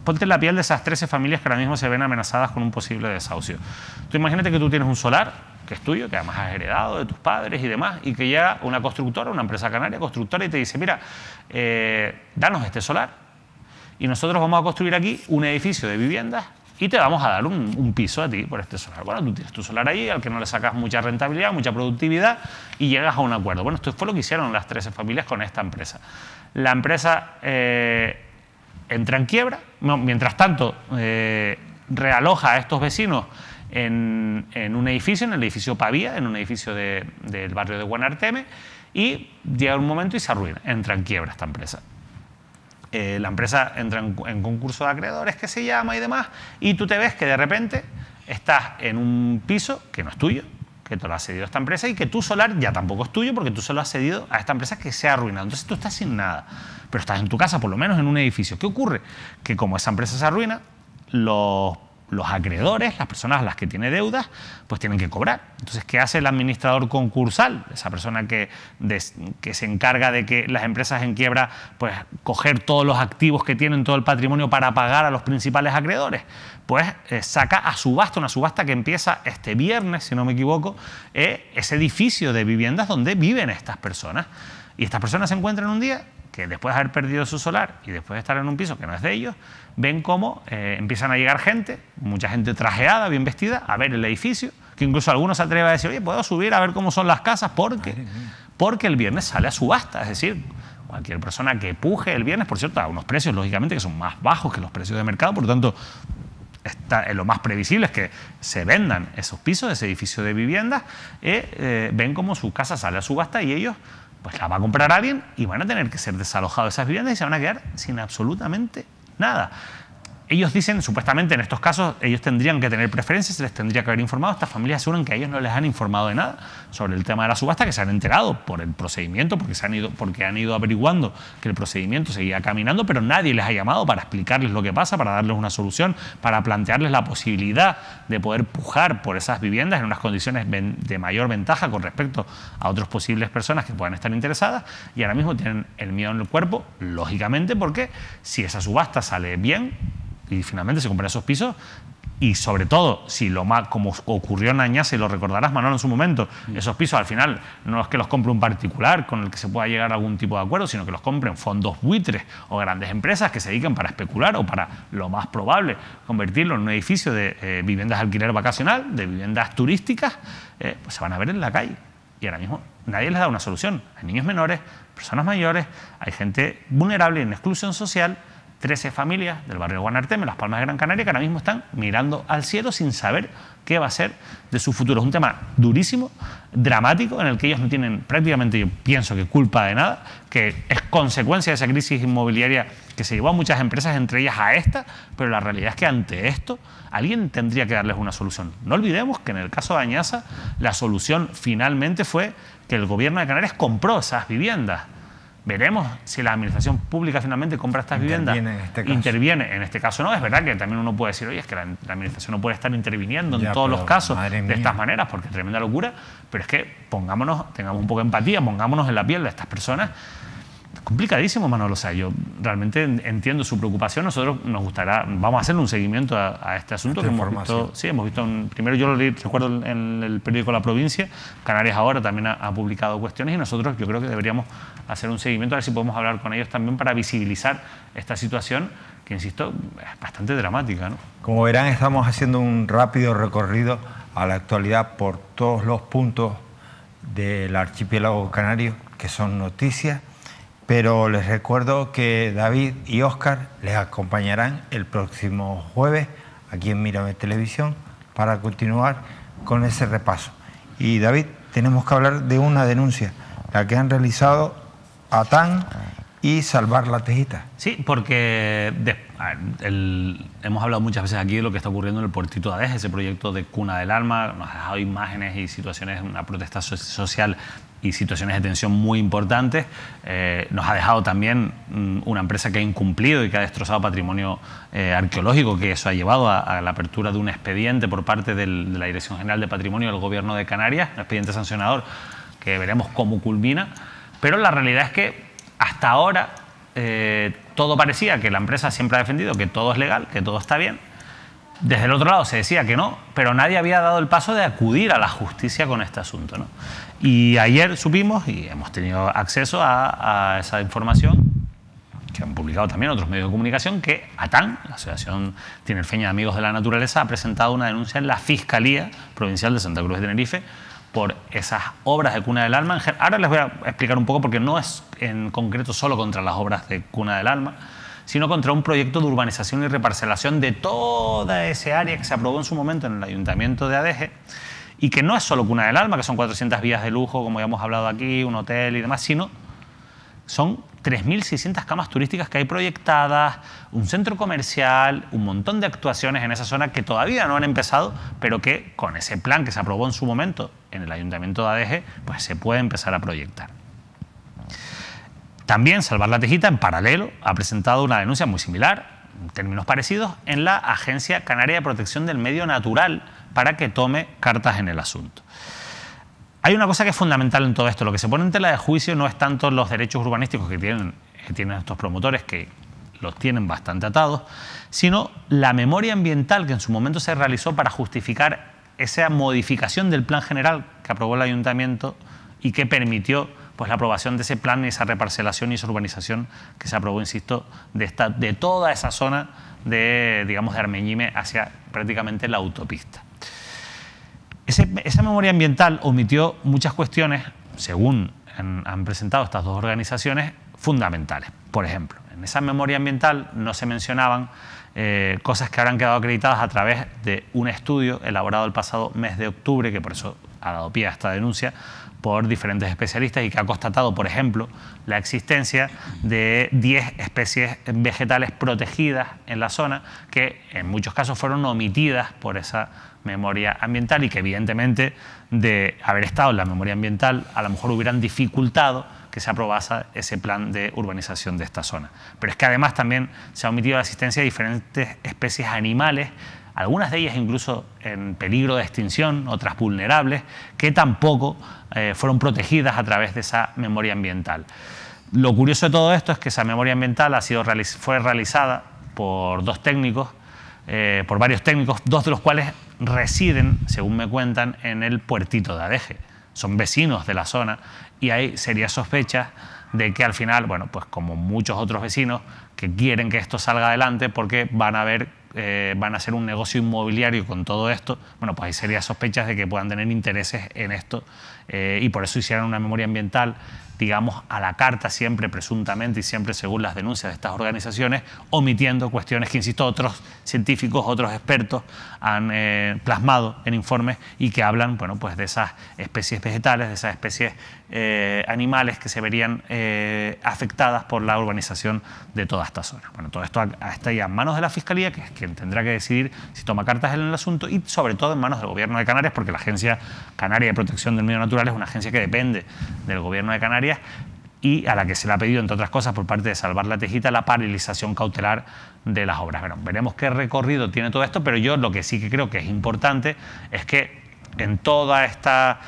S3: ponte la piel de esas 13 familias que ahora mismo se ven amenazadas con un posible desahucio. Tú imagínate que tú tienes un solar que es tuyo, que además has heredado de tus padres y demás, y que ya una constructora, una empresa canaria constructora y te dice, mira, eh, danos este solar y nosotros vamos a construir aquí un edificio de viviendas y te vamos a dar un, piso a ti por este solar. Bueno, tú tienes tu solar ahí, al que no le sacas mucha rentabilidad, mucha productividad y llegas a un acuerdo. Bueno, esto fue lo que hicieron las 13 familias con esta empresa. La empresa eh, entra en quiebra, mientras tanto eh, realoja a estos vecinos en, un edificio, en el edificio Pavía, en un edificio del barrio de Guanarteme y llega un momento y se arruina, entra en quiebra esta empresa. Eh, la empresa entra en, concurso de acreedores que se llama y demás, y tú te ves que de repente estás en un piso que no es tuyo, que te lo ha cedido esta empresa y que tu solar ya tampoco es tuyo porque tú se lo has cedido a esta empresa que se ha arruinado. Entonces tú estás sin nada, pero estás en tu casa, por lo menos en un edificio. ¿Qué ocurre? Que como esa empresa se arruina, los los acreedores, las personas a las que tiene deudas, pues tienen que cobrar. Entonces, ¿qué hace el administrador concursal? Esa persona que, que, se encarga de que las empresas en quiebra, pues coger todos los activos que tienen, todo el patrimonio para pagar a los principales acreedores. Pues eh, saca a subasta, una subasta que empieza este viernes, si no me equivoco, eh, ese edificio de viviendas donde viven estas personas. Y estas personas se encuentran un día que después de haber perdido su solar y después de estar en un piso que no es de ellos, ven cómo eh, empiezan a llegar gente, mucha gente trajeada, bien vestida, a ver el edificio, que incluso algunos se atreven a decir, oye, puedo subir a ver cómo son las casas, porque, porque el viernes sale a subasta, es decir, cualquier persona que puje el viernes, por cierto, a unos precios, lógicamente, que son más bajos que los precios de mercado, por tanto, Está, eh, lo más previsible es que se vendan esos pisos, ese edificio de viviendas, eh, ven cómo su casa sale a subasta y ellos pues la va a comprar alguien y van a tener que ser desalojados esas viviendas y se van a quedar sin absolutamente nada ellos dicen, supuestamente en estos casos, ellos tendrían que tener preferencias, se les tendría que haber informado. Estas familias aseguran que a ellos no les han informado de nada sobre el tema de la subasta, que se han enterado por el procedimiento, porque, se han, ido, porque han ido averiguando que el procedimiento seguía caminando, pero nadie les ha llamado para explicarles lo que pasa, para darles una solución, para plantearles la posibilidad de poder pujar por esas viviendas en unas condiciones de mayor ventaja con respecto a otras posibles personas que puedan estar interesadas. Y ahora mismo tienen el miedo en el cuerpo, lógicamente, porque si esa subasta sale bien, y finalmente se compran esos pisos y sobre todo, si lo más, como ocurrió en y lo recordarás Manolo en su momento, esos pisos al final no es que los compre un particular con el que se pueda llegar a algún tipo de acuerdo, sino que los compren fondos buitres o grandes empresas que se dedican para especular o para lo más probable convertirlo en un edificio de eh, viviendas alquiler vacacional, de viviendas turísticas, eh, pues se van a ver en la calle. Y ahora mismo nadie les da una solución. Hay niños menores, personas mayores, hay gente vulnerable en exclusión social 13 familias del barrio Guanarteme, Las Palmas de Gran Canaria, que ahora mismo están mirando al cielo sin saber qué va a ser de su futuro. Es un tema durísimo, dramático, en el que ellos no tienen prácticamente, yo pienso que culpa de nada, que es consecuencia de esa crisis inmobiliaria que se llevó a muchas empresas, entre ellas a esta, pero la realidad es que ante esto alguien tendría que darles una solución. No olvidemos que en el caso de Añaza la solución finalmente fue que el gobierno de Canarias compró esas viviendas Veremos si la administración pública finalmente compra estas viviendas. En este Interviene. En este caso no. Es verdad que también uno puede decir, oye, es que la, administración no puede estar interviniendo en todos los casos de estas maneras, porque es tremenda locura. Pero es que pongámonos, tengamos un poco de empatía, pongámonos en la piel de estas personas complicadísimo, Manolo, O yo realmente entiendo su preocupación. Nosotros nos gustará, vamos a hacer un seguimiento a, este asunto Sí, hemos visto. primero yo lo leí, recuerdo en el periódico La Provincia, Canarias ahora también ha, publicado cuestiones y nosotros yo creo que deberíamos hacer un seguimiento a ver si podemos hablar con ellos también para visibilizar esta situación que, insisto, es bastante dramática.
S1: Como verán, estamos haciendo un rápido recorrido a la actualidad por todos los puntos del archipiélago canario que son noticias pero les recuerdo que David y Oscar les acompañarán el próximo jueves aquí en Mírame Televisión para continuar con ese repaso. Y David, tenemos que hablar de una denuncia, la que han realizado Atán y Salvar la Tejita.
S3: Sí, porque hemos hablado muchas veces aquí de lo que está ocurriendo en el Puertito de Adeje, ese proyecto de cuna del alma, nos ha dejado imágenes y situaciones, una protesta social y situaciones de tensión muy importantes, eh, nos ha dejado también mm, una empresa que ha incumplido y que ha destrozado patrimonio eh, arqueológico, que eso ha llevado a, la apertura de un expediente por parte de la Dirección General de Patrimonio del Gobierno de Canarias, un expediente sancionador que veremos cómo culmina, pero la realidad es que hasta ahora eh, todo parecía que la empresa siempre ha defendido que todo es legal, que todo está bien, desde el otro lado se decía que no, pero nadie había dado el paso de acudir a la justicia con este asunto. ¿no? Y ayer supimos y hemos tenido acceso a, esa información que han publicado también otros medios de comunicación, que ATAN, la Asociación Tinerfeña de Amigos de la Naturaleza, ha presentado una denuncia en la Fiscalía Provincial de Santa Cruz de Tenerife por esas obras de Cuna del Alma. Ahora les voy a explicar un poco porque no es en concreto solo contra las obras de Cuna del Alma, sino contra un proyecto de urbanización y reparcelación de toda esa área que se aprobó en su momento en el Ayuntamiento de Adeje y que no es solo Cuna del Alma, que son 400 vías de lujo, como ya hemos hablado aquí, un hotel y demás, sino son 3.600 camas turísticas que hay proyectadas, un centro comercial, un montón de actuaciones en esa zona que todavía no han empezado, pero que con ese plan que se aprobó en su momento en el Ayuntamiento de ADG, pues se puede empezar a proyectar. También Salvar la Tejita, en paralelo, ha presentado una denuncia muy similar, en términos parecidos, en la Agencia Canaria de Protección del Medio Natural, para que tome cartas en el asunto. Hay una cosa que es fundamental en todo esto. Lo que se pone en tela de juicio no es tanto los derechos urbanísticos que tienen, que tienen estos promotores, que los tienen bastante atados, sino la memoria ambiental que en su momento se realizó para justificar esa modificación del plan general que aprobó el ayuntamiento y que permitió pues, la aprobación de ese plan y esa reparcelación y esa urbanización que se aprobó, insisto, de, toda esa zona de, digamos, de Armeñime hacia prácticamente la autopista esa memoria ambiental omitió muchas cuestiones, según han, presentado estas dos organizaciones, fundamentales. Por ejemplo, en esa memoria ambiental no se mencionaban eh, cosas que habrán quedado acreditadas a través de un estudio elaborado el pasado mes de octubre, que por eso ha dado pie a esta denuncia, por diferentes especialistas y que ha constatado, por ejemplo, la existencia de 10 especies vegetales protegidas en la zona que en muchos casos fueron omitidas por esa memoria ambiental y que evidentemente de haber estado en la memoria ambiental a lo mejor hubieran dificultado que se aprobase ese plan de urbanización de esta zona. Pero es que además también se ha omitido la existencia de diferentes especies animales, algunas de ellas incluso en peligro de extinción, otras vulnerables, que tampoco eh, fueron protegidas a través de esa memoria ambiental. Lo curioso de todo esto es que esa memoria ambiental ha sido, fue realizada por dos técnicos, eh, por varios técnicos, dos de los cuales residen, según me cuentan, en el puertito de Adeje. Son vecinos de la zona y ahí sería sospecha de que al final, bueno, pues como muchos otros vecinos que quieren que esto salga adelante porque van a ver, eh, van a hacer un negocio inmobiliario con todo esto, bueno, pues hay sería sospechas de que puedan tener intereses en esto eh, y por eso hicieron una memoria ambiental, digamos, a la carta siempre presuntamente y siempre según las denuncias de estas organizaciones, omitiendo cuestiones que, insisto, otros científicos, otros expertos han eh, plasmado en informes y que hablan, bueno, pues de esas especies vegetales, de esas especies eh, animales que se verían eh, afectadas por la urbanización de toda esta zona. Bueno, todo esto está ya en manos de la Fiscalía, que es quien tendrá que decidir si toma cartas en el asunto, y sobre todo en manos del Gobierno de Canarias, porque la Agencia Canaria de Protección del Medio Natural es una agencia que depende del Gobierno de Canarias y a la que se le ha pedido, entre otras cosas, por parte de Salvar la Tejita, la paralización cautelar de las obras. Bueno, veremos qué recorrido tiene todo esto, pero yo lo que sí que creo que es importante es que en toda esta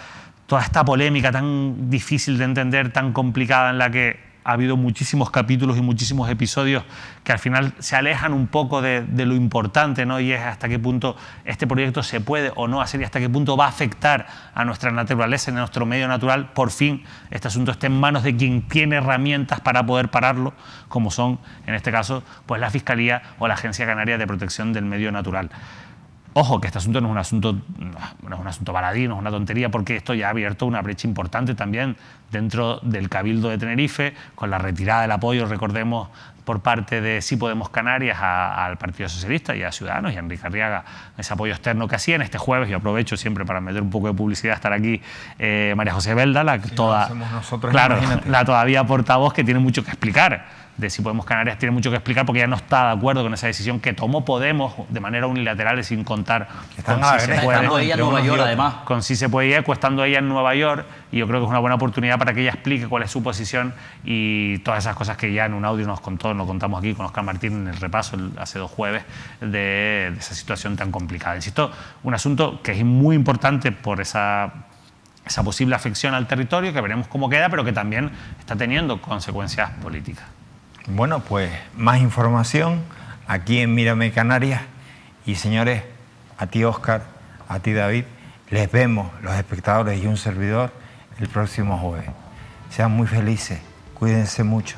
S3: toda esta polémica tan difícil de entender, tan complicada, en la que ha habido muchísimos capítulos y muchísimos episodios que al final se alejan un poco de, lo importante, ¿no? Y es hasta qué punto este proyecto se puede o no hacer y hasta qué punto va a afectar a nuestra naturaleza, a nuestro medio natural. Por fin, este asunto está en manos de quien tiene herramientas para poder pararlo, como son, en este caso, pues la Fiscalía o la Agencia Canaria de Protección del Medio Natural. Ojo, que este asunto no es un asunto, no es un asunto baladí, no es una tontería, porque esto ya ha abierto una brecha importante también dentro del Cabildo de Tenerife, con la retirada del apoyo, recordemos, por parte de Sí Podemos Canarias al Partido Socialista y a Ciudadanos y a Enrique Arriaga, ese apoyo externo que hacían. Este jueves, y aprovecho siempre para meter un poco de publicidad, estar aquí eh, María José Belda, la, nosotros,
S1: la
S3: todavía portavoz que tiene mucho que explicar de si Podemos Canarias tiene mucho que explicar porque ya no está de acuerdo con esa decisión que tomó Podemos de manera unilateral y sin contar con si se puede. Nueva York, además. Con si se puede ir, cuestando ella en Nueva York. Y yo creo que es una buena oportunidad para que ella explique cuál es su posición y todas esas cosas que ya en un audio nos contó, nos contamos aquí con Oscar Martín en el repaso hace dos jueves de, esa situación tan complicada. Insisto, un asunto que es muy importante por esa esa posible afección al territorio, que veremos cómo queda, pero que también está teniendo consecuencias políticas. Bueno, pues
S1: más información aquí en Mírame Canarias. Y señores, a ti Oscar, a ti David, les vemos, los espectadores y un servidor, el próximo jueves. Sean muy felices, cuídense mucho.